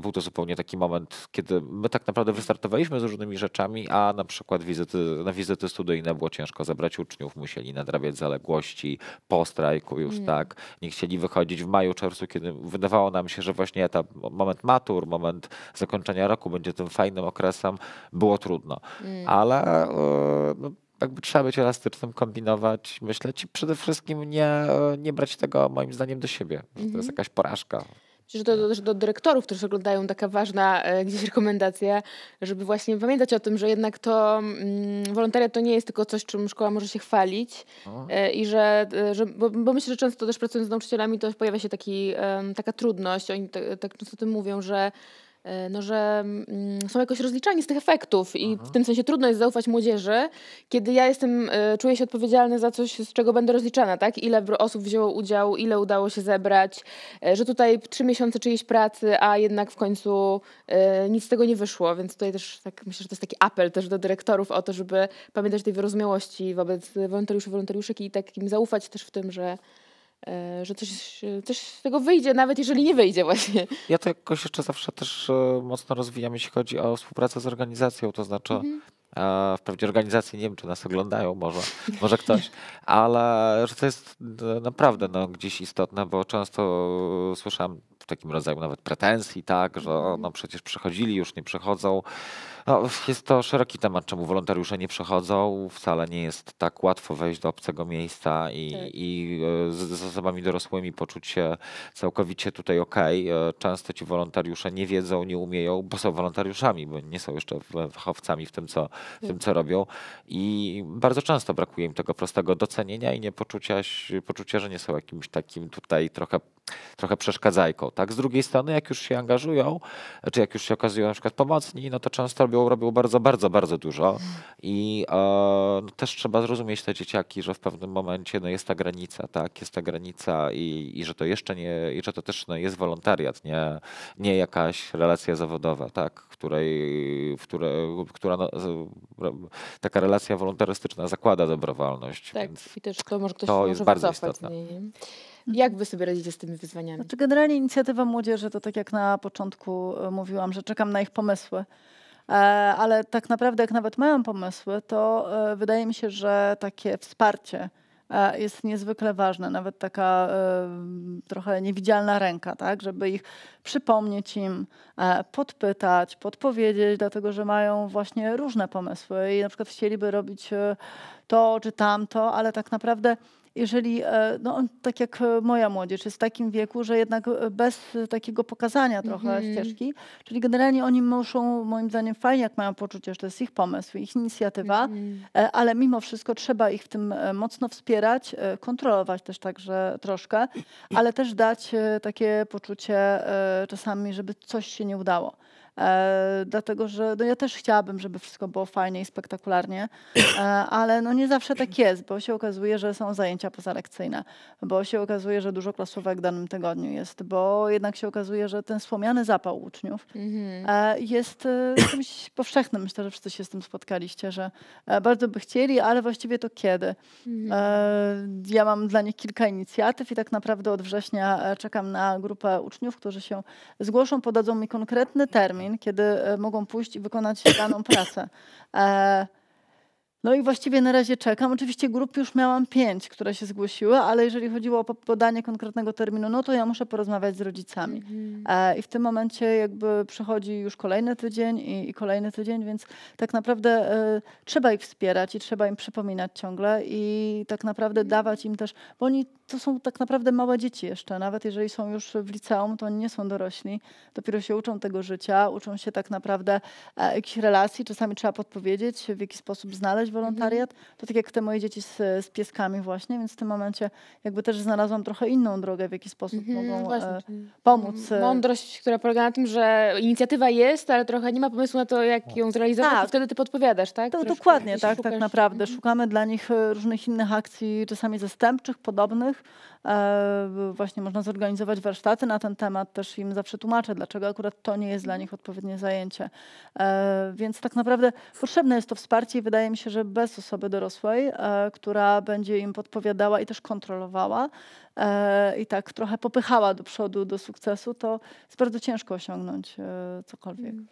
był to zupełnie taki moment, kiedy my tak naprawdę wystartowaliśmy z różnymi rzeczami, a na przykład wizyty, na wizyty studyjne Ukrainę było ciężko zebrać uczniów, musieli nadrabiać zaległości po strajku już, mm. tak. Nie chcieli wychodzić w maju, czerwcu, kiedy wydawało nam się, że właśnie etap, moment matur, moment zakończenia roku będzie tym fajnym okresem, było trudno. Mm. Ale e, no, jakby trzeba być elastycznym, kombinować, myśleć i przede wszystkim nie, e, nie brać tego moim zdaniem do siebie. To jest mhm. jakaś porażka. Myślę, że to też do dyrektorów, którzy oglądają, taka ważna e, gdzieś rekomendacja, żeby właśnie pamiętać o tym, że jednak to mm, wolontariat to nie jest tylko coś, czym szkoła może się chwalić e, i że, e, że bo, bo, myślę, że często też pracując z nauczycielami to pojawia się taki, taka trudność, oni tak często o tym mówią, że E, no, że mm, są jakoś rozliczani z tych efektów i Aha. w tym sensie trudno jest zaufać młodzieży, kiedy ja jestem, e, czuję się odpowiedzialny za coś, z czego będę rozliczana, tak? Ile osób wzięło udział, ile udało się zebrać, e, że tutaj trzy miesiące czyjejś pracy, a jednak w końcu nic z tego nie wyszło, więc tutaj też tak myślę, że to jest taki apel też do dyrektorów o to, żeby pamiętać tej wyrozumiałości wobec wolontariuszy, wolontariuszek i takim zaufać też w tym, że E, że coś, coś z tego wyjdzie, nawet jeżeli nie wyjdzie właśnie. Ja to jakoś jeszcze zawsze też e, mocno rozwijam, jeśli chodzi o współpracę z organizacją, to znaczy mhm. E, wprawdzie organizacje nie wiem, czy nas oglądają, może, [LAUGHS] może ktoś, ale że to jest e, naprawdę no, gdzieś istotne, bo często słyszałem w takim rodzaju nawet pretensji, tak, że mhm. no, przecież przychodzili, już nie przychodzą. No, jest to szeroki temat, czemu wolontariusze nie przechodzą. Wcale nie jest tak łatwo wejść do obcego miejsca i, tak. i e, z, z, osobami dorosłymi poczuć się całkowicie tutaj ok. E, często ci wolontariusze nie wiedzą, nie umieją, bo są wolontariuszami, bo nie są jeszcze fachowcami w tym, co, w tym, tak. co robią. I bardzo często brakuje im tego prostego docenienia i nie poczucia, poczucia że nie są jakimś takim tutaj trochę, trochę przeszkadzajką. Tak? Z drugiej strony, jak już się angażują, czy jak już się okazują na przykład pomocni, no to często robią, robią bardzo, bardzo, bardzo dużo i e, no, też trzeba zrozumieć te dzieciaki, że w pewnym momencie no, jest ta granica, tak, jest ta granica i, i że to jeszcze nie, i że to też no, jest wolontariat, nie, nie jakaś relacja zawodowa, tak, której, w której, która no, taka relacja wolontarystyczna zakłada dobrowolność. Tak, i też to może ktoś to może bardzo istotne. Jak wy sobie radzicie z tymi wyzwaniami? Znaczy generalnie inicjatywa młodzieży to tak jak na początku e, mówiłam, że czekam na ich pomysły. E, ale tak naprawdę jak nawet mają pomysły, to e, wydaje mi się, że takie wsparcie e, jest niezwykle ważne, nawet taka trochę niewidzialna ręka, tak, żeby ich przypomnieć im, podpytać, podpowiedzieć, dlatego że mają właśnie różne pomysły i na przykład chcieliby robić to czy tamto, ale tak naprawdę jeżeli, e, no tak jak e, moja młodzież, jest w takim wieku, że jednak e, bez takiego pokazania trochę mm -hmm. ścieżki, czyli generalnie oni muszą, moim zdaniem, fajnie, jak mają poczucie, że to jest ich pomysł, ich inicjatywa, mm -hmm. ale mimo wszystko trzeba ich w tym mocno wspierać, kontrolować też także troszkę, ale też dać takie poczucie czasami, żeby coś się nie udało e, dlatego że no ja też chciałabym, żeby wszystko było fajnie i spektakularnie, e, ale no nie zawsze tak jest, bo się okazuje, że są zajęcia pozalekcyjne, bo się okazuje, że dużo klasówek w danym tygodniu jest, bo jednak się okazuje, że ten wspomniany zapał uczniów mhm. e, jest e, czymś powszechnym. Myślę, że wszyscy się z tym spotkaliście, że e, bardzo by chcieli, ale właściwie to kiedy? Mhm. E, ja mam dla nich kilka inicjatyw i tak naprawdę od września czekam na grupę uczniów, którzy się zgłoszą, podadzą mi konkretny termin, egzamin, kiedy e, mogą pójść i wykonać [COUGHS] daną pracę. E, no i właściwie na razie czekam. Oczywiście grup już miałam pięć, które się zgłosiły, ale jeżeli chodziło o podanie konkretnego terminu, no to ja muszę porozmawiać z rodzicami. Mhm. E, I w tym momencie jakby przychodzi już kolejny tydzień i, i kolejny tydzień, więc tak naprawdę y, trzeba ich wspierać i trzeba im przypominać ciągle i tak naprawdę dawać im też, bo oni to są tak naprawdę małe dzieci jeszcze. Nawet jeżeli są już w liceum, to nie są dorośli. Dopiero się uczą tego życia, uczą się tak naprawdę e, jakichś relacji. Czasami trzeba podpowiedzieć, w jaki sposób znaleźć wolontariat. Mhm. To tak jak te moje dzieci z, z pieskami właśnie, więc w tym momencie jakby też znalazłam trochę inną drogę, w jaki sposób mhm, mogą e, pomóc. E, mądrość, która polega na tym, że inicjatywa jest, ale trochę nie ma pomysłu na to, jak ją zrealizować, tak. wtedy ty podpowiadasz, tak? To, dokładnie, tak, tak naprawdę. Mhm. Szukamy dla nich e, różnych innych akcji, czasami zastępczych, podobnych, innych. E, właśnie można zorganizować warsztaty na ten temat, też im zawsze tłumaczę, dlaczego akurat to nie jest dla nich odpowiednie zajęcie. E, więc tak naprawdę potrzebne jest to wsparcie i wydaje mi się, że bez osoby dorosłej, e, która będzie im podpowiadała i też kontrolowała i tak trochę popychała do przodu do sukcesu, to jest bardzo ciężko osiągnąć cokolwiek. Mm.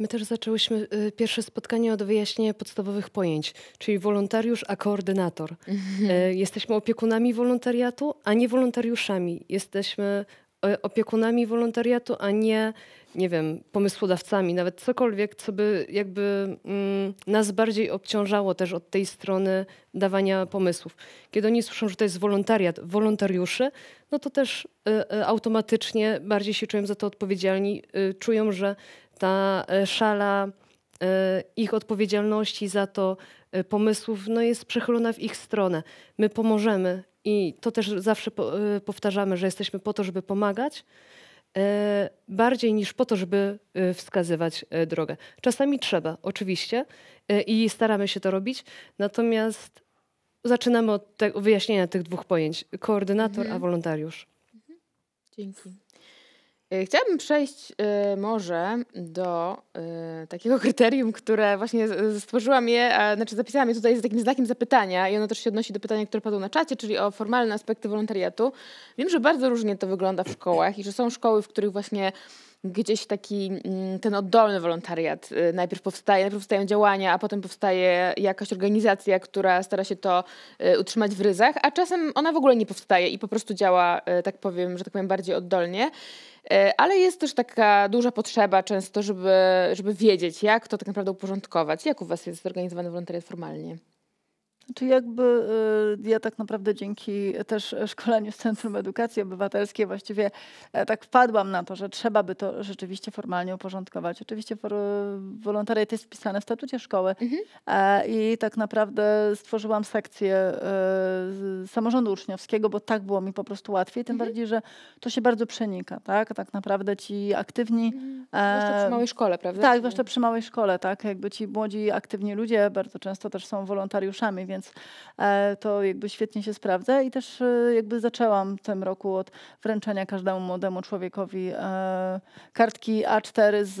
My też zaczęłyśmy y, pierwsze spotkanie od wyjaśnienia podstawowych pojęć, czyli wolontariusz, a koordynator. Mhm. Y, jesteśmy opiekunami wolontariatu, a nie wolontariuszami. Jesteśmy y, opiekunami wolontariatu, a nie, nie wiem, pomysłodawcami, nawet cokolwiek, co by jakby mm, nas bardziej obciążało też od tej strony dawania pomysłów. Kiedy oni słyszą, że to jest wolontariat, wolontariuszy, no to też y, automatycznie bardziej się czują za to odpowiedzialni, y, czują, że ta e, szala e, ich odpowiedzialności za to, e, pomysłów no jest przechylona w ich stronę. My pomożemy i to też zawsze powtarzamy, że jesteśmy po to, żeby pomagać, bardziej niż po to, żeby wskazywać drogę. Czasami trzeba, oczywiście, i staramy się to robić, natomiast zaczynamy od te, wyjaśnienia tych dwóch pojęć: koordynator, mhm. a wolontariusz. Mhm. Dzięki. Y, chciałabym przejść y, może do y, takiego [LAUGHS] kryterium, które właśnie stworzyłam je, a, znaczy zapisałam je tutaj z takim znakiem zapytania i ono też się odnosi do pytania, które padło na czacie, czyli o formalne aspekty wolontariatu. Wiem, że bardzo różnie to wygląda w szkołach i że są szkoły, w których właśnie gdzieś taki mm, ten oddolny wolontariat najpierw powstaje, najpierw powstają działania, a potem powstaje jakaś organizacja, która stara się to utrzymać w ryzach, a czasem ona w ogóle nie powstaje i po prostu działa, tak powiem, że tak powiem, bardziej oddolnie. E, ale jest też taka duża potrzeba często, żeby, żeby wiedzieć, jak to tak naprawdę uporządkować. Jak u Was jest zorganizowany wolontariat formalnie? Czy jakby y, ja tak naprawdę dzięki też szkoleniu z Centrum Edukacji Obywatelskiej właściwie e, tak wpadłam na to, że trzeba by to rzeczywiście formalnie uporządkować. Oczywiście wolontariat jest wpisane w statucie szkoły mhm. E, i tak naprawdę stworzyłam sekcję e, samorządu uczniowskiego, bo tak było mi po prostu łatwiej, tym mhm. bardziej, że to się bardzo przenika, tak? Tak naprawdę ci aktywni... Mhm. Zwłaszcza przy małej szkole, prawda? Tak, zwłaszcza przy małej szkole, tak? Jakby ci młodzi, aktywni ludzie bardzo często też są wolontariuszami, więc więc e, to jakby świetnie się sprawdza i też e, jakby zaczęłam w tym roku od wręczenia każdemu młodemu człowiekowi e, kartki A4 z,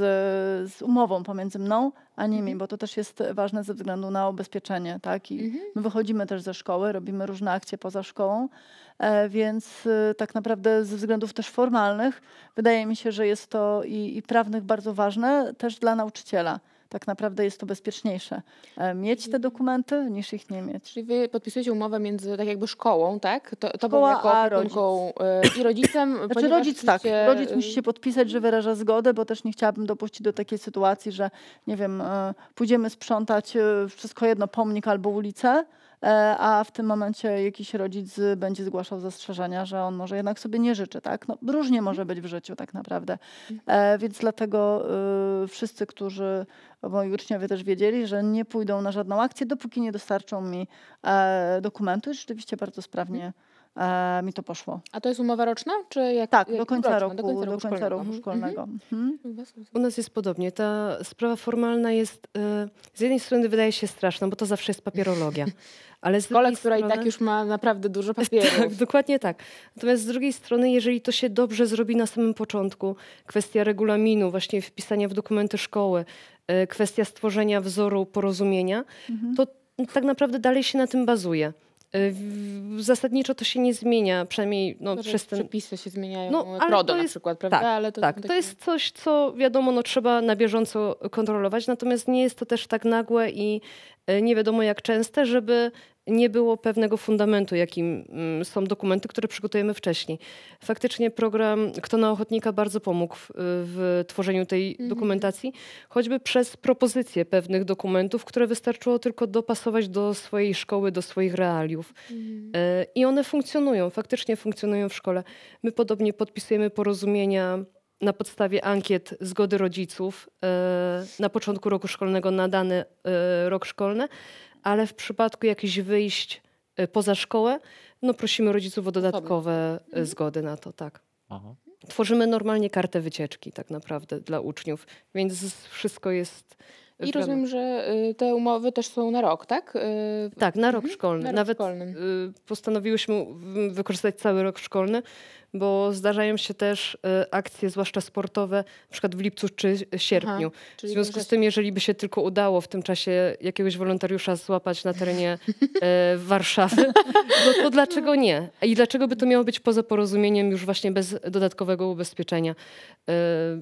z umową pomiędzy mną a nimi, mhm. bo to też jest ważne ze względu na ubezpieczenie, tak? I mhm. my wychodzimy też ze szkoły, robimy różne akcje poza szkołą, więc tak naprawdę ze względów też formalnych wydaje mi się, że jest to i, i prawnych bardzo ważne też dla nauczyciela tak naprawdę jest to bezpieczniejsze e, mieć te dokumenty niż ich nie mieć. Czyli wy podpisujecie umowę między tak jakby szkołą, tak? To, to Szkoła, jako a e, i rodzicem. Znaczy rodzic tak, rodzic musi się podpisać, że wyraża zgodę, bo też nie chciałabym dopuścić do takiej sytuacji, że nie wiem, e, pójdziemy sprzątać wszystko jedno pomnik albo ulicę, E, a w tym momencie jakiś rodzic y, będzie zgłaszał zastrzeżenia, że on może jednak sobie nie życzy. Tak? No, różnie mhm. może być w życiu tak naprawdę. Mhm. E, więc dlatego y, wszyscy, którzy moi uczniowie też wiedzieli, że nie pójdą na żadną akcję, dopóki nie dostarczą mi e, dokumentu i rzeczywiście bardzo sprawnie mhm. mi to poszło. A to jest umowa roczna? Czy jak, tak, jak do, końca roczna, roku, do końca roku, do końca roku szkolnego. Mhm. No, U nas jest podobnie. Ta sprawa formalna jest y, z jednej strony wydaje się straszna, bo to zawsze jest papierologia. [LAUGHS] Ale z Szkole, która strony... i tak już ma naprawdę dużo [LAUGHS] tak, papierów. tak, dokładnie tak. Natomiast z drugiej strony, jeżeli to się dobrze zrobi na samym początku, kwestia regulaminu, właśnie wpisania w dokumenty szkoły, e, kwestia stworzenia wzoru porozumienia, mhm. to tak naprawdę dalej się na tym bazuje. Zasadniczo to się nie zmienia, przynajmniej no, no, to przez ten... Przepisy się zmieniają, no, ale RODO jest... na przykład, tak, prawda? Tak, ale to, tak. Takie... to jest coś, co wiadomo, no, trzeba na bieżąco kontrolować, natomiast nie jest to też tak nagłe i e, nie wiadomo jak częste, żeby nie było pewnego fundamentu, jakim mm, są dokumenty, które przygotujemy wcześniej. Faktycznie program Kto na Ochotnika bardzo pomógł w tworzeniu tej mhm. dokumentacji, choćby przez propozycje pewnych dokumentów, które wystarczyło tylko dopasować do swojej szkoły, do swoich realiów. Mhm. E, I one funkcjonują, faktycznie funkcjonują w szkole. My podobnie podpisujemy porozumienia na podstawie ankiet zgody rodziców e, na początku roku szkolnego na dany e, rok szkolny ale w przypadku jakichś wyjść y, poza szkołę, no prosimy rodziców o dodatkowe y, mhm. zgody na to, tak. Aha. Tworzymy normalnie kartę wycieczki tak naprawdę dla uczniów, więc wszystko jest... I rozumiem, że y, te umowy też są na rok, tak? Tak, na rok mhm. szkolny. Na rok Nawet szkolny. postanowiłyśmy wykorzystać cały rok szkolny, bo zdarzają się też y, akcje, zwłaszcza sportowe, na przykład w lipcu czy sierpniu. Aha, w związku z tym, jeżeli by się tylko udało w tym czasie jakiegoś wolontariusza złapać na terenie [LAUGHS] e, Warszawy, no to dlaczego nie? I dlaczego by to miało być poza porozumieniem już właśnie bez dodatkowego ubezpieczenia? E,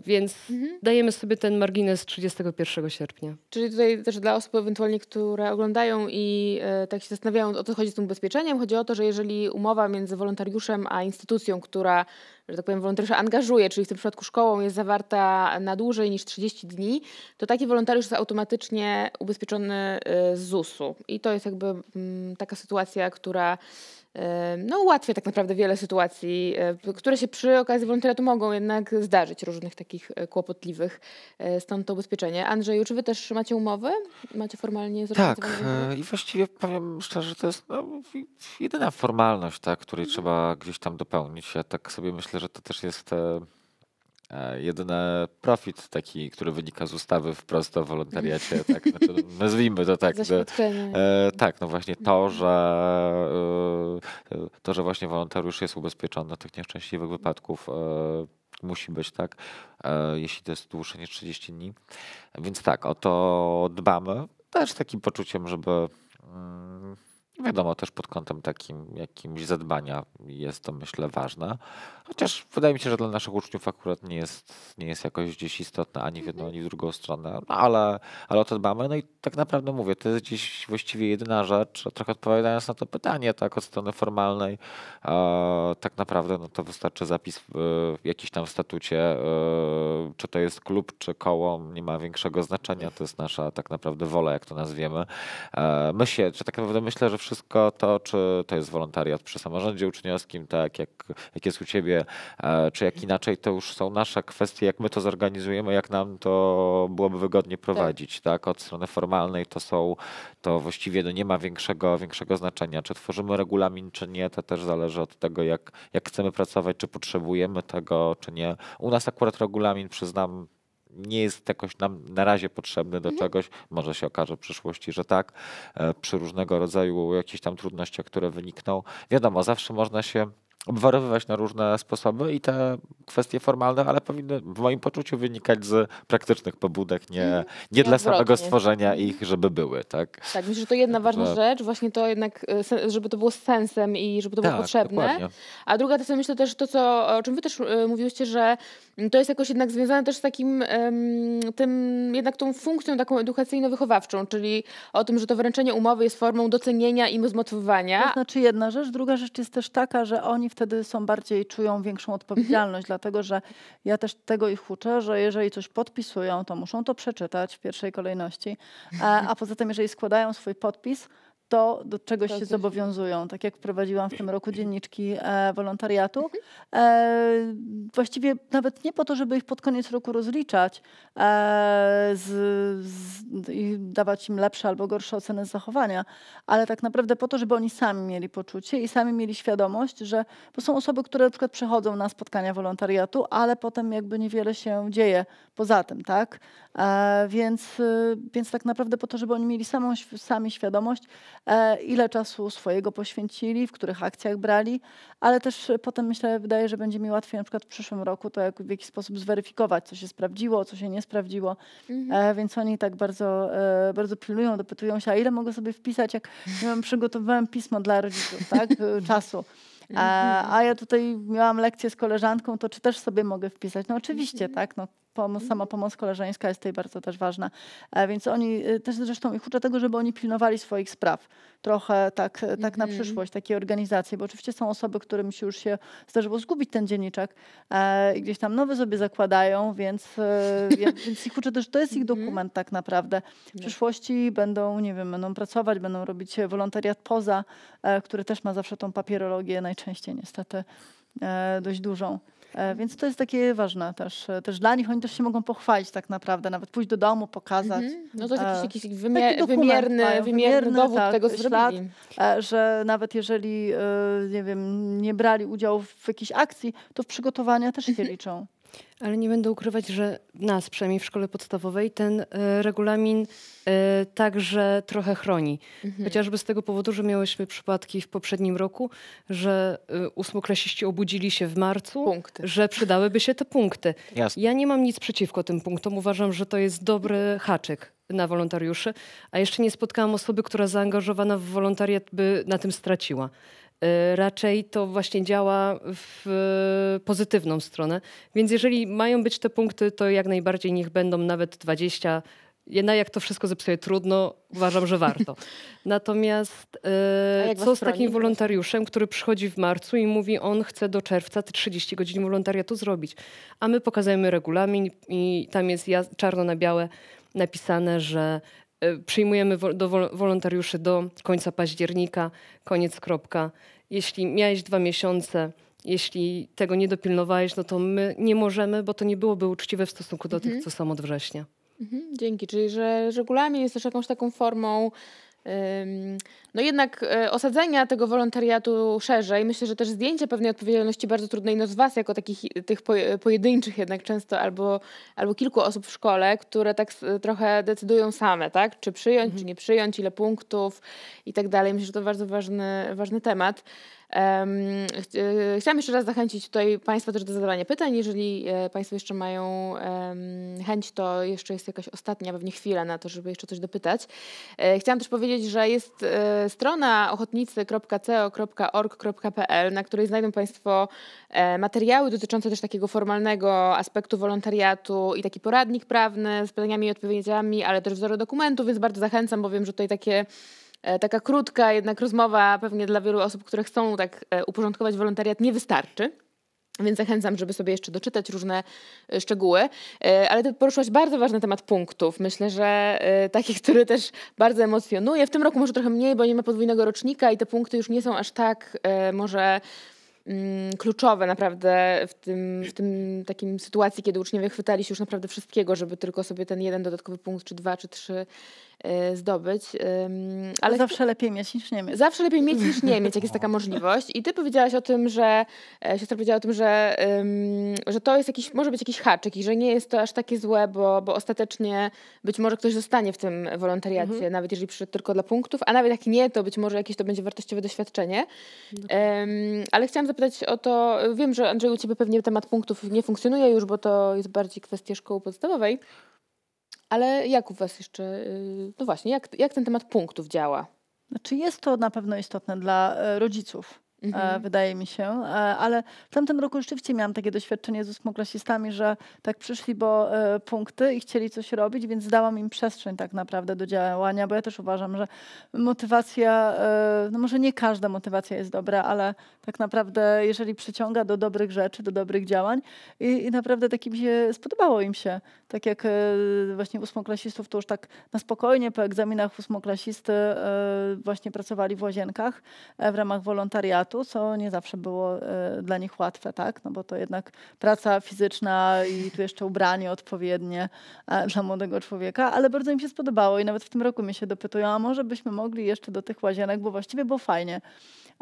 więc mhm. dajemy sobie ten margines 31 sierpnia. Czyli tutaj też dla osób ewentualnie, które oglądają i e, tak się zastanawiają, o co chodzi z tym ubezpieczeniem, chodzi o to, że jeżeli umowa między wolontariuszem a instytucją, która która, że tak powiem, wolontariusza angażuje, czyli w tym przypadku szkołą jest zawarta na dłużej niż 30 dni, to taki wolontariusz jest automatycznie ubezpieczony y, z ZUS-u. I to jest jakby mm, taka sytuacja, która no, ułatwia tak naprawdę wiele sytuacji, e, które się przy okazji wolontariatu mogą jednak zdarzyć, różnych takich e, kłopotliwych, e, stąd to ubezpieczenie. Andrzeju, czy wy też macie umowy? Macie formalnie Tak, i właściwie powiem szczerze, to jest no, jedyna formalność, tak, której trzeba gdzieś tam dopełnić. Ja tak sobie myślę, że to też jest... Te E, jedyny profit taki, który wynika z ustawy wprost o wolontariacie, [LAUGHS] tak, znaczy, nazwijmy to tak. Że, e, tak, no właśnie to, mhm. że e, to, że właśnie wolontariusz jest ubezpieczony od tych nieszczęśliwych wypadków e, musi być, tak, e, jeśli to jest dłuższe niż 30 dni. Więc tak, o to dbamy, też takim poczuciem, żeby mm, Wiadomo, też pod kątem takim jakimś zadbania jest to myślę ważne. Chociaż wydaje mi się, że dla naszych uczniów akurat nie jest, nie jest jakoś gdzieś istotne ani w jedną, ani w drugą stronę, no ale, ale o to dbamy. No i tak naprawdę mówię, to jest gdzieś właściwie jedyna rzecz, trochę odpowiadając na to pytanie, tak od strony formalnej, e, tak naprawdę no to wystarczy zapis w, w jakiś tam w statucie, e, czy to jest klub, czy koło, nie ma większego znaczenia, to jest nasza tak naprawdę wola, jak to nazwiemy. E, my się, czy tak naprawdę myślę, że wszystko to, czy to jest wolontariat przy samorządzie uczniowskim, tak jak, jak jest u ciebie, e, czy jak inaczej, to już są nasze kwestie, jak my to zorganizujemy, jak nam to byłoby wygodnie tak. prowadzić, tak? tak? Od strony formalnej to są, to właściwie no nie ma większego, większego znaczenia, czy tworzymy regulamin, czy nie, to też zależy od tego, jak, jak chcemy pracować, czy potrzebujemy tego, czy nie. U nas akurat regulamin, przyznam, nie jest jakoś nam na razie potrzebny do mhm. czegoś. Może się okaże w przyszłości, że tak, e, przy różnego rodzaju jakichś tam trudnościach, które wynikną. Wiadomo, zawsze można się obwarowywać na różne sposoby i te kwestie formalne, ale powinny w moim poczuciu wynikać z praktycznych pobudek, nie, nie, mhm. nie dla samego stworzenia ich, żeby były. Tak, tak myślę, że to jedna ważna że... rzecz, właśnie to jednak, e, żeby to było z sensem i żeby to tak, było potrzebne. Dokładnie. A druga to co myślę też to, co, o czym wy też e, mówiłyście, że to jest jakoś jednak związane też z takim, tym, jednak tą funkcją taką edukacyjno-wychowawczą, czyli o tym, że to wręczenie umowy jest formą docenienia i zmotywowania. To znaczy jedna rzecz, druga rzecz jest też taka, że oni wtedy są bardziej, czują większą mhm. odpowiedzialność, mhm. dlatego że ja też tego ich uczę, że jeżeli coś podpisują, to muszą to przeczytać w pierwszej kolejności, e, a poza tym, jeżeli składają swój podpis, to, do czego się zobowiązują. Tak jak wprowadziłam w tym roku dzienniczki e, wolontariatu. Mhm. E, właściwie nawet nie po to, żeby ich pod koniec roku rozliczać e, z, z, i dawać im lepsze albo gorsze oceny zachowania, ale tak naprawdę po to, żeby oni sami mieli poczucie i sami mieli świadomość, że bo są osoby, które na przykład przychodzą na spotkania wolontariatu, ale potem jakby niewiele się dzieje poza tym, tak? E, więc, y, więc tak naprawdę po to, żeby oni mieli samą, sami świadomość, E, ile czasu swojego poświęcili, w których akcjach brali, ale też potem myślę, wydaje, że będzie mi łatwiej na przykład w przyszłym roku to jak, w jakiś sposób zweryfikować, co się sprawdziło, co się nie sprawdziło. Mhm. E, więc oni tak bardzo, e, bardzo pilnują, dopytują się, a ile mogę sobie wpisać, jak nie wiem, przygotowywałem pismo dla rodziców, tak, [LAUGHS] czasu. A, mhm. a, ja tutaj miałam lekcję z koleżanką, to czy też sobie mogę wpisać? No oczywiście, mhm. tak. No, sama pomoc koleżeńska jest tutaj bardzo też ważna. E, więc oni e, też zresztą ich uczę tego, żeby oni pilnowali swoich spraw. Trochę tak, e, tak na mhm. przyszłość, takie organizacje, bo oczywiście są osoby, którym się już się zdarzyło zgubić ten dzienniczek i gdzieś tam nowy sobie zakładają, więc, [LAUGHS] więc ich uczę też, to jest ich mhm. dokument tak naprawdę. W tak. przyszłości będą, nie wiem, będą pracować, będą robić wolontariat poza, który też ma zawsze tą papierologię najczęściej niestety dość dużą. E, więc to jest takie ważne też, e, też dla nich. Oni też się mogą pochwalić tak naprawdę, nawet pójść do domu, pokazać. Mm -hmm. No to jakiś, e, jakiś wymier wymierny, mają, wymierny, dowód tak, tego zrobili. Ślad, że nawet jeżeli nie wiem, nie brali udziału w jakiejś akcji, to w przygotowania też się mhm. liczą. Ale nie będę ukrywać, że nas, przynajmniej w szkole podstawowej, ten e, regulamin e, także trochę chroni. Mhm. Chociażby z tego powodu, że miałyśmy przypadki w poprzednim roku, że e, ósmoklasiści obudzili się w marcu, punkty. że przydałyby się te punkty. Jasne. Ja nie mam nic przeciwko tym punktom. Uważam, że to jest dobry haczyk na wolontariuszy, a jeszcze nie spotkałam osoby, która zaangażowana w wolontariat by na tym straciła. Y, raczej to właśnie działa w y, pozytywną stronę. Więc jeżeli mają być te punkty, to jak najbardziej niech będą nawet 20. Jednak jak to wszystko zepsuje trudno, uważam, że warto. [LAUGHS] Natomiast y, co z takim wolontariuszem, który przychodzi w marcu i mówi, on chce do czerwca te 30 godzin wolontariatu zrobić, a my pokazujemy regulamin i tam jest czarno na białe napisane, że E, przyjmujemy do wolontariuszy do końca października, koniec kropka. Jeśli miałeś dwa miesiące, jeśli tego nie dopilnowałeś, no to my nie możemy, bo to nie byłoby uczciwe w stosunku do mhm. tych, co są od września. Mhm, dzięki, czyli że regulamin jest też jakąś taką formą no jednak e, osadzenia tego wolontariatu szerzej, myślę, że też zdjęcie pewnej odpowiedzialności bardzo trudnej no z was, jako takich tych pojedynczych jednak często, albo, albo kilku osób w szkole, które tak trochę decydują same, tak? Czy przyjąć, mhm. czy nie przyjąć, ile punktów i tak dalej. Myślę, że to bardzo ważny, ważny temat. Chciałam jeszcze raz zachęcić tutaj Państwa też do zadawania pytań. Jeżeli e, Państwo jeszcze mają chęć, to jeszcze jest jakaś ostatnia pewnie chwila na to, żeby jeszcze coś dopytać. E, chciałam też powiedzieć, że jest e, strona ochotnicy.co.org.pl, na której znajdą Państwo materiały dotyczące też takiego formalnego aspektu wolontariatu i taki poradnik prawny z pytaniami i odpowiedziami, ale też wzory dokumentów, więc bardzo zachęcam, bo wiem, że tutaj takie E, taka krótka jednak rozmowa pewnie dla wielu osób, które chcą tak e, uporządkować wolontariat, nie wystarczy. Więc zachęcam, żeby sobie jeszcze doczytać różne e, szczegóły. Ale ty poruszyłaś bardzo ważny temat punktów. Myślę, że taki, [LAUGHS] który też bardzo emocjonuje. W tym roku może trochę mniej, bo nie ma podwójnego rocznika i te punkty już nie są aż tak może mm, kluczowe naprawdę w tym, w tym takim sytuacji, kiedy uczniowie chwytali się już naprawdę wszystkiego, żeby tylko sobie ten jeden dodatkowy punkt, czy dwa, czy trzy Y, zdobyć. Ale zawsze lepiej mieć niż nie mieć. Zawsze lepiej mieć niż nie mieć, jak jest [LAUGHS] taka możliwość. I ty powiedziałaś o tym, że e, siostra powiedziała o tym, że, że to jest jakiś, może być jakiś haczyk i że nie jest to aż takie złe, bo, bo ostatecznie być może ktoś zostanie w tym wolontariacie, mhm. nawet jeżeli przyszedł tylko dla punktów, a nawet jak nie, to być może jakieś to będzie wartościowe doświadczenie. ale chciałam zapytać o to, wiem, że Andrzej u ciebie pewnie temat punktów nie funkcjonuje już, bo to jest bardziej kwestia szkoły podstawowej. Ale jak u Was jeszcze, y, no właśnie, jak, jak ten temat punktów działa? Znaczy jest to na pewno istotne dla e, rodziców, E, mhm. wydaje mi się. E, ale w tamtym roku rzeczywiście miałam takie doświadczenie z ósmoklasistami, że tak przyszli bo e, punkty i chcieli coś robić, więc dałam im przestrzeń tak naprawdę do działania, bo ja też uważam, że motywacja, no może nie każda motywacja jest dobra, ale tak naprawdę jeżeli przyciąga do dobrych rzeczy, do dobrych działań i, i naprawdę takim się spodobało im się. Tak jak właśnie ósmoklasistów, to już tak na spokojnie po egzaminach ósmoklasisty właśnie pracowali w łazienkach w ramach wolontariatu, warsztatu, co nie zawsze było e, dla nich łatwe, tak? No bo to jednak praca fizyczna i tu jeszcze ubranie odpowiednie e, dla młodego człowieka, ale bardzo im się spodobało i nawet w tym roku mnie się dopytują, a może byśmy mogli jeszcze do tych łazienek, bo właściwie było fajnie.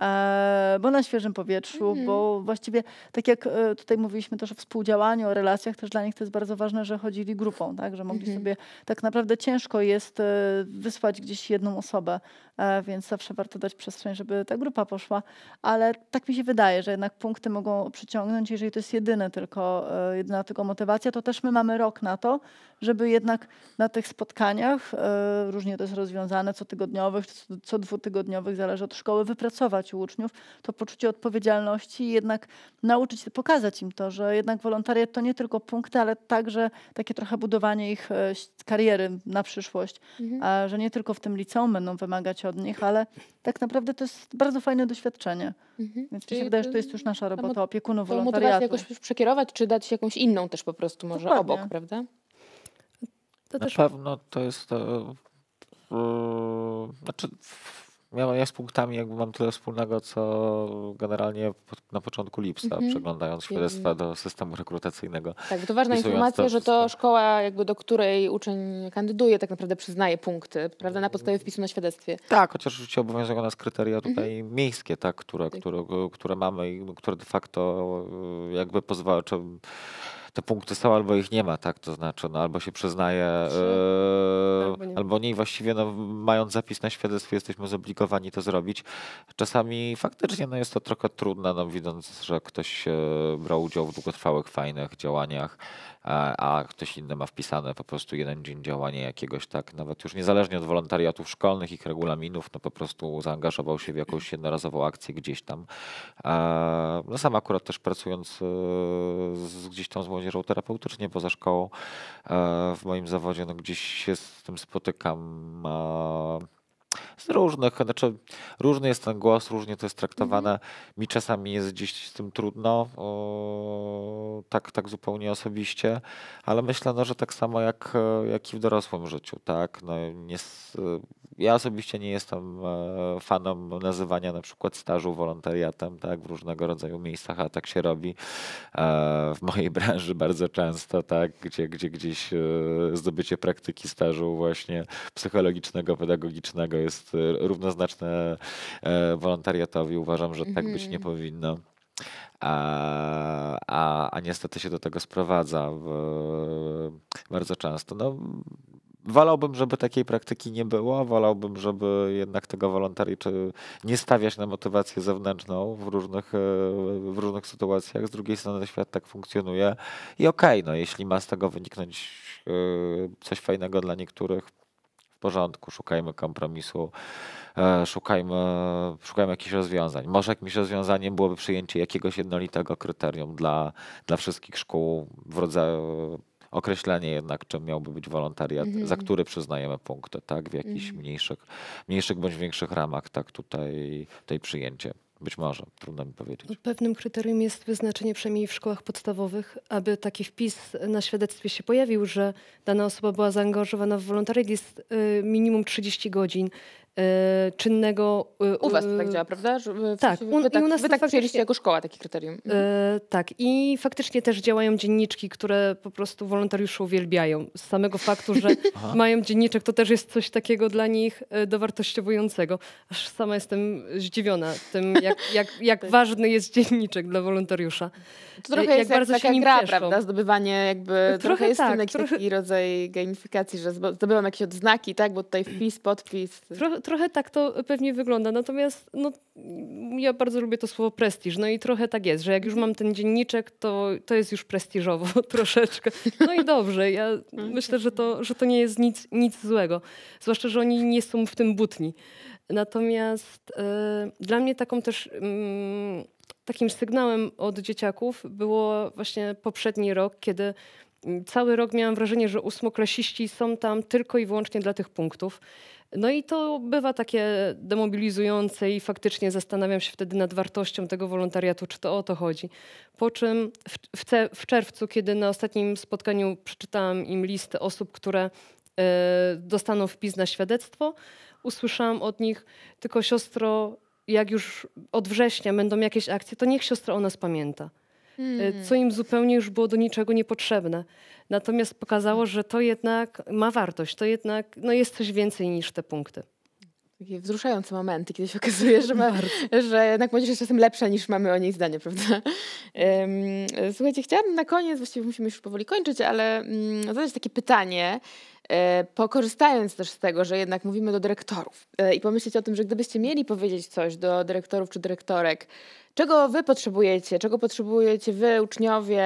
E, bo na świeżym powietrzu, mhm. bo właściwie tak jak tutaj mówiliśmy też o współdziałaniu, o relacjach, też dla nich to jest bardzo ważne, że chodzili grupą, tak? Że mogli mhm. sobie, tak naprawdę ciężko jest wysłać gdzieś jedną osobę, więc zawsze warto dać przestrzeń, żeby ta grupa poszła ale tak mi się wydaje, że jednak punkty mogą przyciągnąć, jeżeli to jest jedyne tylko, e, jedyna tylko motywacja, to też my mamy rok na to, żeby jednak na tych spotkaniach, e, różnie to jest rozwiązane, cotygodniowych, co, co dwutygodniowych, zależy od szkoły, wypracować u uczniów to poczucie odpowiedzialności i jednak nauczyć, pokazać im to, że jednak wolontariat to nie tylko punkty, ale także takie trochę budowanie ich e, kariery na przyszłość, mhm. A, że nie tylko w tym liceum będą wymagać od nich, ale tak naprawdę to jest bardzo fajne doświadczenie. Mhm. Więc mi się wydaje, że to y, jest już nasza robota opiekunów, wolontariatu. jakoś przekierować, czy dać jakąś inną też po prostu może Dokładnie. obok, prawda? To Na też... pewno to jest... To, e, yy, znaczy ja, ja z punktami jakby mam tyle wspólnego, co generalnie na początku lipca, mhm. przeglądając świadectwa do systemu rekrutacyjnego. Tak, to ważna informacja, to, że to szkoła, jakby do której uczeń kandyduje, tak naprawdę przyznaje punkty, prawda, na podstawie mhm. wpisu na świadectwie. Tak, chociaż oczywiście obowiązują nas kryteria tutaj mhm. miejskie, tak, które, tak. które, które mamy i które de facto jakby pozwala, te punkty są albo ich nie ma, tak? To znaczy, no, albo się przyznaje, znaczy, e, albo, nie. albo nie. Właściwie no, mając zapis na świadectwie jesteśmy zobligowani to zrobić. Czasami faktycznie no, jest to trochę trudne, no, widząc, że ktoś e, brał udział w długotrwałych, fajnych działaniach a ktoś inny ma wpisane po prostu jeden dzień działania jakiegoś, tak, nawet już niezależnie od wolontariatów szkolnych, ich regulaminów, no po prostu zaangażował się w jakąś jednorazową akcję gdzieś tam. No sam akurat też pracując e, z, gdzieś tam z młodzieżą terapeutycznie poza szkołą e, w moim zawodzie, no gdzieś się z tym spotykam z różnych, znaczy różny jest ten głos, różnie to jest traktowane. Mhm. Mi czasami jest gdzieś z tym trudno, o, tak, tak zupełnie osobiście, ale myślę, no, że tak samo jak, jak i w dorosłym życiu, tak? No, nie, ja osobiście nie jestem e, fanem nazywania na przykład stażu wolontariatem, tak, w różnego rodzaju miejscach, a tak się robi e, w mojej [LAUGHS] branży bardzo często, tak, gdzie, gdzie gdzieś e, zdobycie praktyki stażu właśnie psychologicznego, pedagogicznego jest równoznaczne wolontariatowi. Uważam, że tak być nie mhm. powinno. A, a, a niestety się do tego sprowadza w, bardzo często. No, wolałbym, żeby takiej praktyki nie było, wolałbym, żeby jednak tego wolontariatu nie stawiać na motywację zewnętrzną w różnych, e, w różnych sytuacjach. Z drugiej strony świat tak funkcjonuje i okej, okay, no jeśli ma z tego wyniknąć e, coś fajnego dla niektórych, w porządku, szukajmy kompromisu, e, szukajmy, szukajmy jakichś rozwiązań. Może jakimś rozwiązaniem byłoby przyjęcie jakiegoś jednolitego kryterium dla, dla wszystkich szkół w rodzaju określenie jednak, czym miałby być wolontariat, za mhm. który przyznajemy punkty, tak? W jakichś mhm. mniejszych, mniejszych bądź większych ramach, tak tutaj, tutaj przyjęcie. Być może, trudno mi powiedzieć. Pewnym kryterium jest wyznaczenie przynajmniej w szkołach podstawowych, aby taki wpis na świadectwie się pojawił, że dana osoba była zaangażowana w wolontariat, jest y, minimum 30 godzin. Y, czynnego... Y, u was to y, tak działa, prawda? Że tak. u, wy tak, u nas wy tak przyjęliście jako szkoła takie kryterium. Mhm. tak. I faktycznie też działają dzienniczki, które po prostu wolontariusze uwielbiają. Z samego faktu, że [LAUGHS] mają dzienniczek, to też jest coś takiego dla nich dowartościowującego. Aż sama jestem zdziwiona tym, jak, jak, jak [LAUGHS] tak. ważny jest dzienniczek dla wolontariusza. To trochę jak jest bardzo jak taka się gra, cieszą. prawda? Zdobywanie jakby... Trochę, trochę jest tak, ten jakiś trochę... taki rodzaj gamifikacji, że zdobywam jakieś odznaki, tak? Bo tutaj wpis, podpis... Trochę, trochę tak to pewnie wygląda. Natomiast no, ja bardzo lubię to słowo prestiż. No i trochę tak jest, że jak już mam ten dzienniczek, to, to jest już prestiżowo [LAUGHS] troszeczkę. No i dobrze. Ja [LAUGHS] no myślę, że to, że to nie jest nic, nic złego. Zwłaszcza, że oni nie są w tym butni. Natomiast y, dla mnie taką też. Y, takim sygnałem od dzieciaków było właśnie poprzedni rok, kiedy mm, cały rok miałam wrażenie, że ósmoklasiści są tam tylko i wyłącznie dla tych punktów. No i to bywa takie demobilizujące i faktycznie zastanawiam się wtedy nad wartością tego wolontariatu, czy to o to chodzi. Po czym w, w, w czerwcu, kiedy na ostatnim spotkaniu przeczytałam im listę osób, które y, dostaną wpis na świadectwo, usłyszałam od nich tylko siostro, jak już od września będą jakieś akcje, to niech siostra o nas pamięta. E, co mm. im zupełnie już było do niczego niepotrzebne. Natomiast pokazało, że to jednak ma wartość, to jednak no, jest coś więcej niż te punkty takie wzruszające momenty, kiedy się [LAUGHS] okazuje, że, ma, że jednak młodzież jest czasem lepsza niż mamy o niej zdanie, prawda? E, słuchajcie, chciałabym na koniec, właściwie musimy już powoli kończyć, ale mm, zadać takie pytanie, E, pokorzystając też z tego, że jednak mówimy do dyrektorów e, i pomyśleć o tym, że gdybyście mieli powiedzieć coś do dyrektorów czy dyrektorek, czego wy potrzebujecie, czego potrzebujecie wy, uczniowie,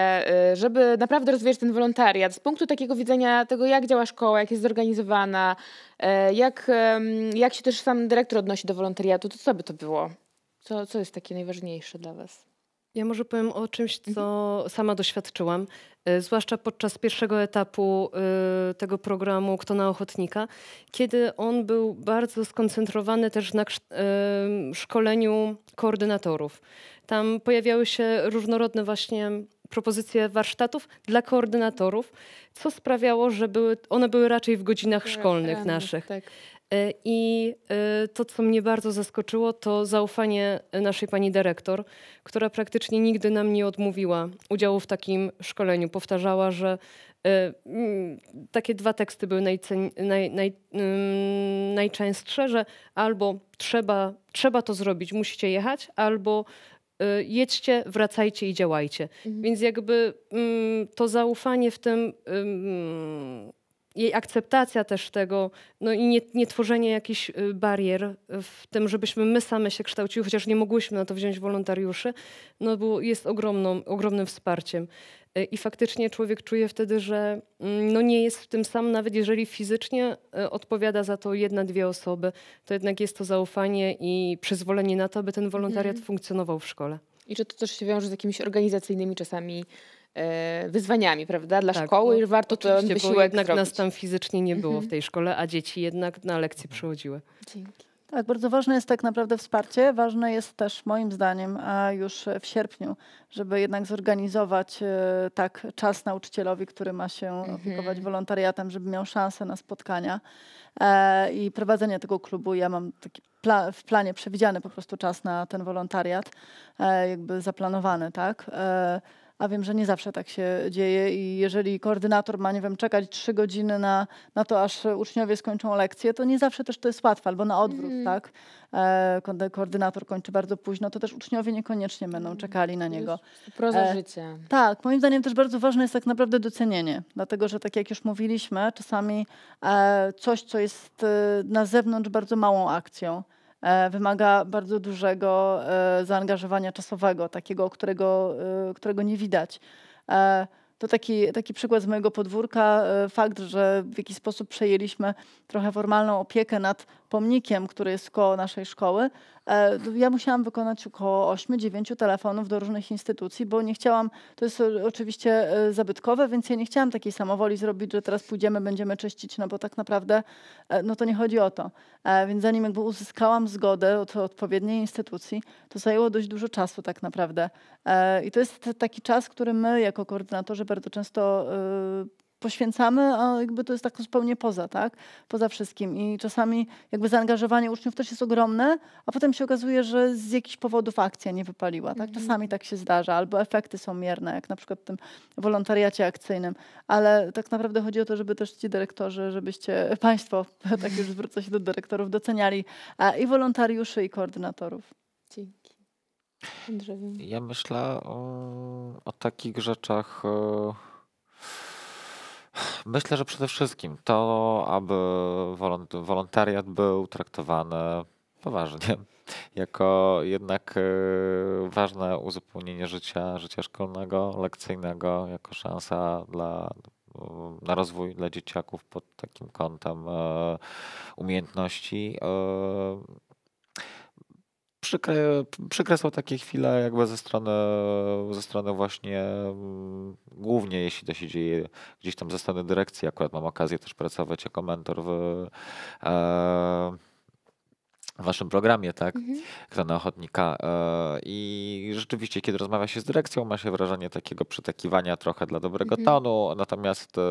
e, żeby naprawdę rozwijać ten wolontariat z punktu takiego widzenia tego, jak działa szkoła, jak jest zorganizowana, jak, jak się też sam dyrektor odnosi do wolontariatu, to co by to było? Co, co jest takie najważniejsze dla was? Ja może powiem o czymś, co mhm. sama doświadczyłam. Y, zwłaszcza podczas pierwszego etapu y, tego programu Kto na Ochotnika, kiedy on był bardzo skoncentrowany też na y, szkoleniu koordynatorów. Tam pojawiały się różnorodne właśnie propozycje warsztatów dla koordynatorów, co sprawiało, że były, one były raczej w godzinach tak, szkolnych tak, naszych. Tak. E, I e, to, co mnie bardzo zaskoczyło, to zaufanie naszej pani dyrektor, która praktycznie nigdy nam nie odmówiła udziału w takim szkoleniu. Powtarzała, że e, takie dwa teksty były naj, naj, mm, najczęstsze, że albo trzeba, trzeba to zrobić, musicie jechać, albo jedźcie, wracajcie i działajcie. Mhm. Więc jakby mm, to zaufanie w tym jej akceptacja też tego, no i nie, nie, tworzenie jakichś y, barier w tym, żebyśmy my same się kształciły, chociaż nie mogłyśmy na to wziąć wolontariuszy, no było, jest ogromną, ogromnym wsparciem. Y, I faktycznie człowiek czuje wtedy, że mm, no nie jest w tym sam, nawet jeżeli fizycznie y, odpowiada za to jedna, dwie osoby, to jednak jest to zaufanie i przyzwolenie na to, aby ten wolontariat mhm. funkcjonował w szkole. I czy to też się wiąże z jakimiś organizacyjnymi czasami E, wyzwaniami, prawda, dla tak, szkoły i no, warto ten wysiłek jednak zrobić. nas tam fizycznie nie było w mhm. tej szkole, a dzieci jednak na lekcje przychodziły. Dzięki. Tak, bardzo ważne jest tak naprawdę wsparcie. Ważne jest też moim zdaniem, a już w sierpniu, żeby jednak zorganizować e, tak czas nauczycielowi, który ma się mhm. opiekować wolontariatem, żeby miał szansę na spotkania e, i prowadzenie tego klubu. Ja mam taki pla w planie przewidziany po prostu czas na ten wolontariat, e, jakby zaplanowany, tak. E, a wiem, że nie zawsze tak się dzieje i jeżeli koordynator ma, nie wiem, czekać trzy godziny na, na to, aż uczniowie skończą lekcję, to nie zawsze też to jest łatwe, albo na odwrót, mm. tak? E, koordynator kończy bardzo późno, to też uczniowie niekoniecznie będą mm, czekali na niego. Proza e, życia. Tak, moim zdaniem też bardzo ważne jest tak naprawdę docenienie, dlatego, że tak jak już mówiliśmy, czasami e, coś, co jest e, na zewnątrz bardzo małą akcją, E, wymaga bardzo dużego e, zaangażowania czasowego, takiego, którego, e, którego nie widać. To taki, taki przykład z mojego podwórka. Fakt, że w jakiś sposób przejęliśmy trochę formalną opiekę nad pomnikiem, który jest koło naszej szkoły, e, ja musiałam wykonać około 8-9 telefonów do różnych instytucji, bo nie chciałam, to jest oczywiście e, zabytkowe, więc ja nie chciałam takiej samowoli zrobić, że teraz pójdziemy, będziemy czyścić, no bo tak naprawdę e, no to nie chodzi o to. Więc zanim jakby uzyskałam zgodę od odpowiedniej instytucji, to zajęło dość dużo czasu tak naprawdę. I to jest taki czas, który my jako koordynatorzy bardzo często poświęcamy, a jakby to jest tak zupełnie poza, tak? Poza wszystkim. I czasami jakby zaangażowanie uczniów też jest ogromne, a potem się okazuje, że z jakichś powodów akcja nie wypaliła, tak? Mhm. Czasami tak się zdarza, albo efekty są mierne, jak na przykład w tym wolontariacie akcyjnym. Ale tak naprawdę chodzi o to, żeby też ci dyrektorzy, żebyście [LAUGHS] państwo, [LAUGHS] tak już zwrócę się do dyrektorów, doceniali e, i wolontariuszy, i koordynatorów. Dzięki. Andrzej. Ja myślę o, o takich rzeczach... O e, Myślę, że przede wszystkim to, aby wolontariat był traktowany poważnie, [LAUGHS] jako jednak y, ważne uzupełnienie życia, życia szkolnego, lekcyjnego, jako szansa dla, y, na rozwój dla dzieciaków pod takim kątem y, umiejętności przykre, przykre są takie chwile jakby ze strony, ze strony właśnie mm, głównie jeśli to się dzieje gdzieś tam ze strony dyrekcji. Akurat mam okazję też pracować jako mentor w e, w waszym programie, tak? Mhm. ochotnika. E, I rzeczywiście, kiedy rozmawia się z dyrekcją, ma się wrażenie takiego przytakiwania trochę dla dobrego mhm. tonu, natomiast e,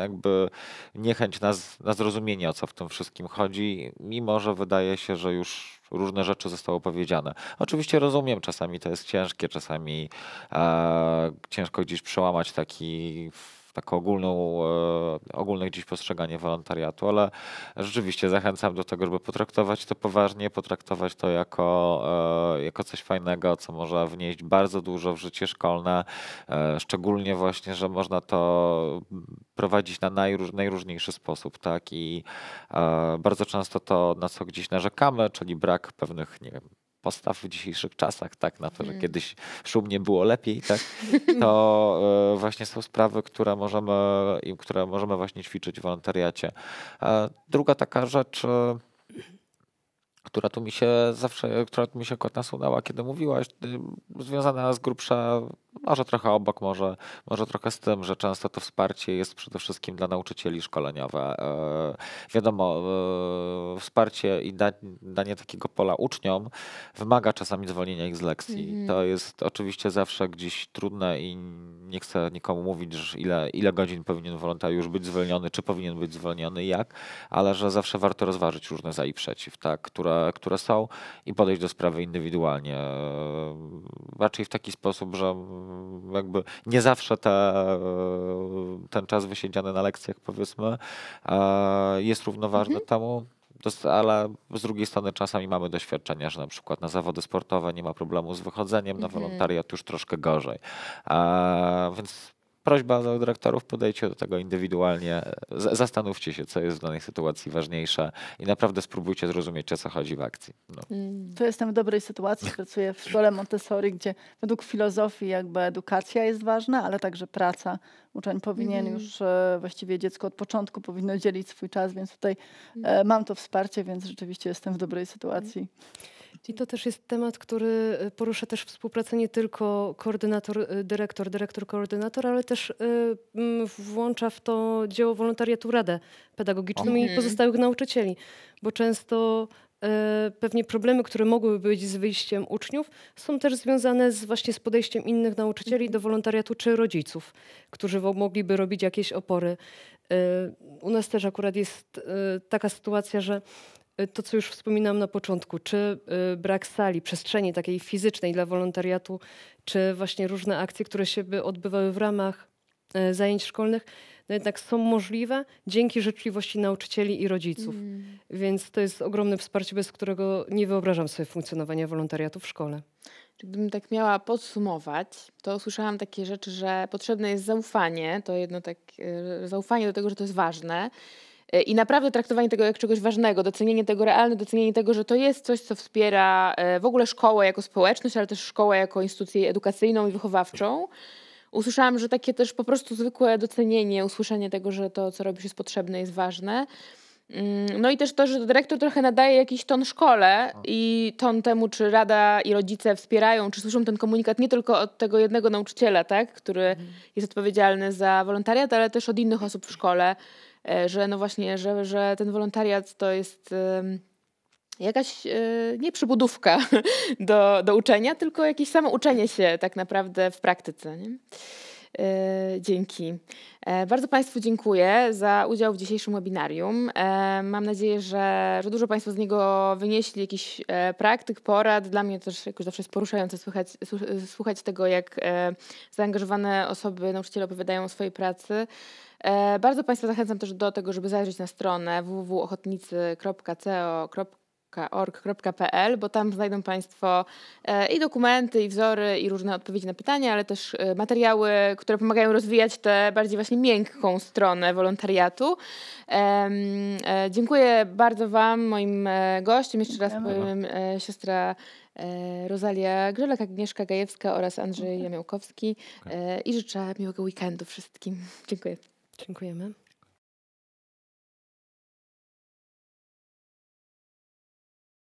jakby niechęć na, na zrozumienie, o co w tym wszystkim chodzi, mimo że wydaje się, że już różne rzeczy zostały powiedziane. Oczywiście rozumiem, czasami to jest ciężkie, czasami e, ciężko gdzieś przełamać taki taką ogólną, e, ogólne dziś postrzeganie wolontariatu, ale rzeczywiście zachęcam do tego, żeby potraktować to poważnie, potraktować to jako, e, jako coś fajnego, co może wnieść bardzo dużo w życie szkolne, e, szczególnie właśnie, że można to prowadzić na najróż, najróżniejszy sposób, tak, i bardzo często to, na co gdzieś narzekamy, czyli brak pewnych, nie wiem, postaw w dzisiejszych czasach, tak, na to, że mhm. kiedyś szumnie było lepiej, tak, [LAUGHS] to e, właśnie są sprawy, które możemy, które możemy właśnie ćwiczyć w wolontariacie. E, druga taka rzecz, e, która tu mi się zawsze, która tu mi się nasunęła, kiedy mówiłaś, związana z grubsza może trochę obok, może, może trochę z tym, że często to wsparcie jest przede wszystkim dla nauczycieli szkoleniowe. E, wiadomo, e, wsparcie i danie takiego pola uczniom wymaga czasami zwolnienia ich z lekcji. Mhm. To jest oczywiście zawsze gdzieś trudne i nie chcę nikomu mówić, ile, ile godzin powinien wolontariusz być zwolniony, czy powinien być zwolniony, jak, ale że zawsze warto rozważyć różne za i przeciw, tak, które, które są i podejść do sprawy indywidualnie. E, raczej w taki sposób, że jakby nie zawsze te, ten czas wysiedziany na lekcjach, powiedzmy, jest równoważny mhm. temu ale z drugiej strony czasami mamy doświadczenia, że na przykład na zawody sportowe nie ma problemu z wychodzeniem, na mhm. wolontariat już troszkę gorzej. więc prośba do dyrektorów, podejdźcie do tego indywidualnie, zastanówcie się, co jest w danej sytuacji ważniejsze i naprawdę spróbujcie zrozumieć, o co chodzi w akcji. No. Mm. To jestem w dobrej sytuacji, pracuję w szkole Montessori, gdzie według filozofii jakby edukacja jest ważna, ale także praca. Uczeń powinien mhm. już, e, właściwie dziecko od początku powinno dzielić swój czas, więc tutaj e, mhm. mam to wsparcie, więc rzeczywiście jestem w dobrej sytuacji. Mhm. I to też jest temat, który y, porusza też współpracę nie tylko koordynator, y, dyrektor, dyrektor, koordynator, ale też y, włącza w to dzieło wolontariatu Radę Pedagogiczną okay. i mhm. pozostałych nauczycieli, bo często pewnie problemy, które mogłyby być z wyjściem uczniów, są też związane z, właśnie z podejściem innych nauczycieli mhm. do wolontariatu czy rodziców, którzy mogliby robić jakieś opory. U nas też akurat jest taka sytuacja, że Y, to, co już wspominałam na początku, czy y, brak sali, przestrzeni takiej fizycznej dla wolontariatu, czy właśnie różne akcje, które się by odbywały w ramach y, zajęć szkolnych, no jednak są możliwe dzięki życzliwości nauczycieli i rodziców. Mm. Więc to jest ogromne wsparcie, bez którego nie wyobrażam sobie funkcjonowania wolontariatu w szkole. Gdybym tak miała podsumować, to usłyszałam takie rzeczy, że potrzebne jest zaufanie, to jedno tak, zaufanie do tego, że to jest ważne E, I naprawdę traktowanie tego jak czegoś ważnego, docenienie tego realne, docenienie tego, że to jest coś, co wspiera e, w ogóle szkołę jako społeczność, ale też szkołę jako instytucję edukacyjną i wychowawczą. Usłyszałam, że takie też po prostu zwykłe docenienie, usłyszenie tego, że to, co robisz, jest potrzebne, jest ważne. Mm, no i też to, że dyrektor trochę nadaje jakiś ton szkole i ton temu, czy rada i rodzice wspierają, czy słyszą ten komunikat nie tylko od tego jednego nauczyciela, tak, który mhm. jest odpowiedzialny za wolontariat, ale też od innych osób w szkole, E, że no właśnie, że, że ten wolontariat to jest jakaś e, nie przybudówka [LAUGHS] do, do uczenia, tylko jakieś samo uczenie się tak naprawdę w praktyce. Nie? E, dzięki. Bardzo Państwu dziękuję za udział w dzisiejszym webinarium. Mam nadzieję, że, że dużo Państwo z niego wynieśli jakiś praktyk, porad. Dla mnie też jakoś zawsze jest poruszające słuchać, słuchać tego, jak zaangażowane osoby, nauczyciele opowiadają o swojej pracy. E, bardzo Państwa zachęcam też do tego, żeby zajrzeć na stronę www.ochotnicy.co.pl bo tam znajdą Państwo e, i dokumenty, i wzory, i różne odpowiedzi na pytania, ale też e, materiały, które pomagają rozwijać tę bardziej właśnie miękką stronę wolontariatu. Dziękuję bardzo Wam, moim gościom. Jeszcze raz powiem siostra Rosalia Grzelak, Agnieszka Gajewska oraz Andrzej Jamiałkowski i życzę miłego weekendu wszystkim. Dziękuję. Dziękujemy.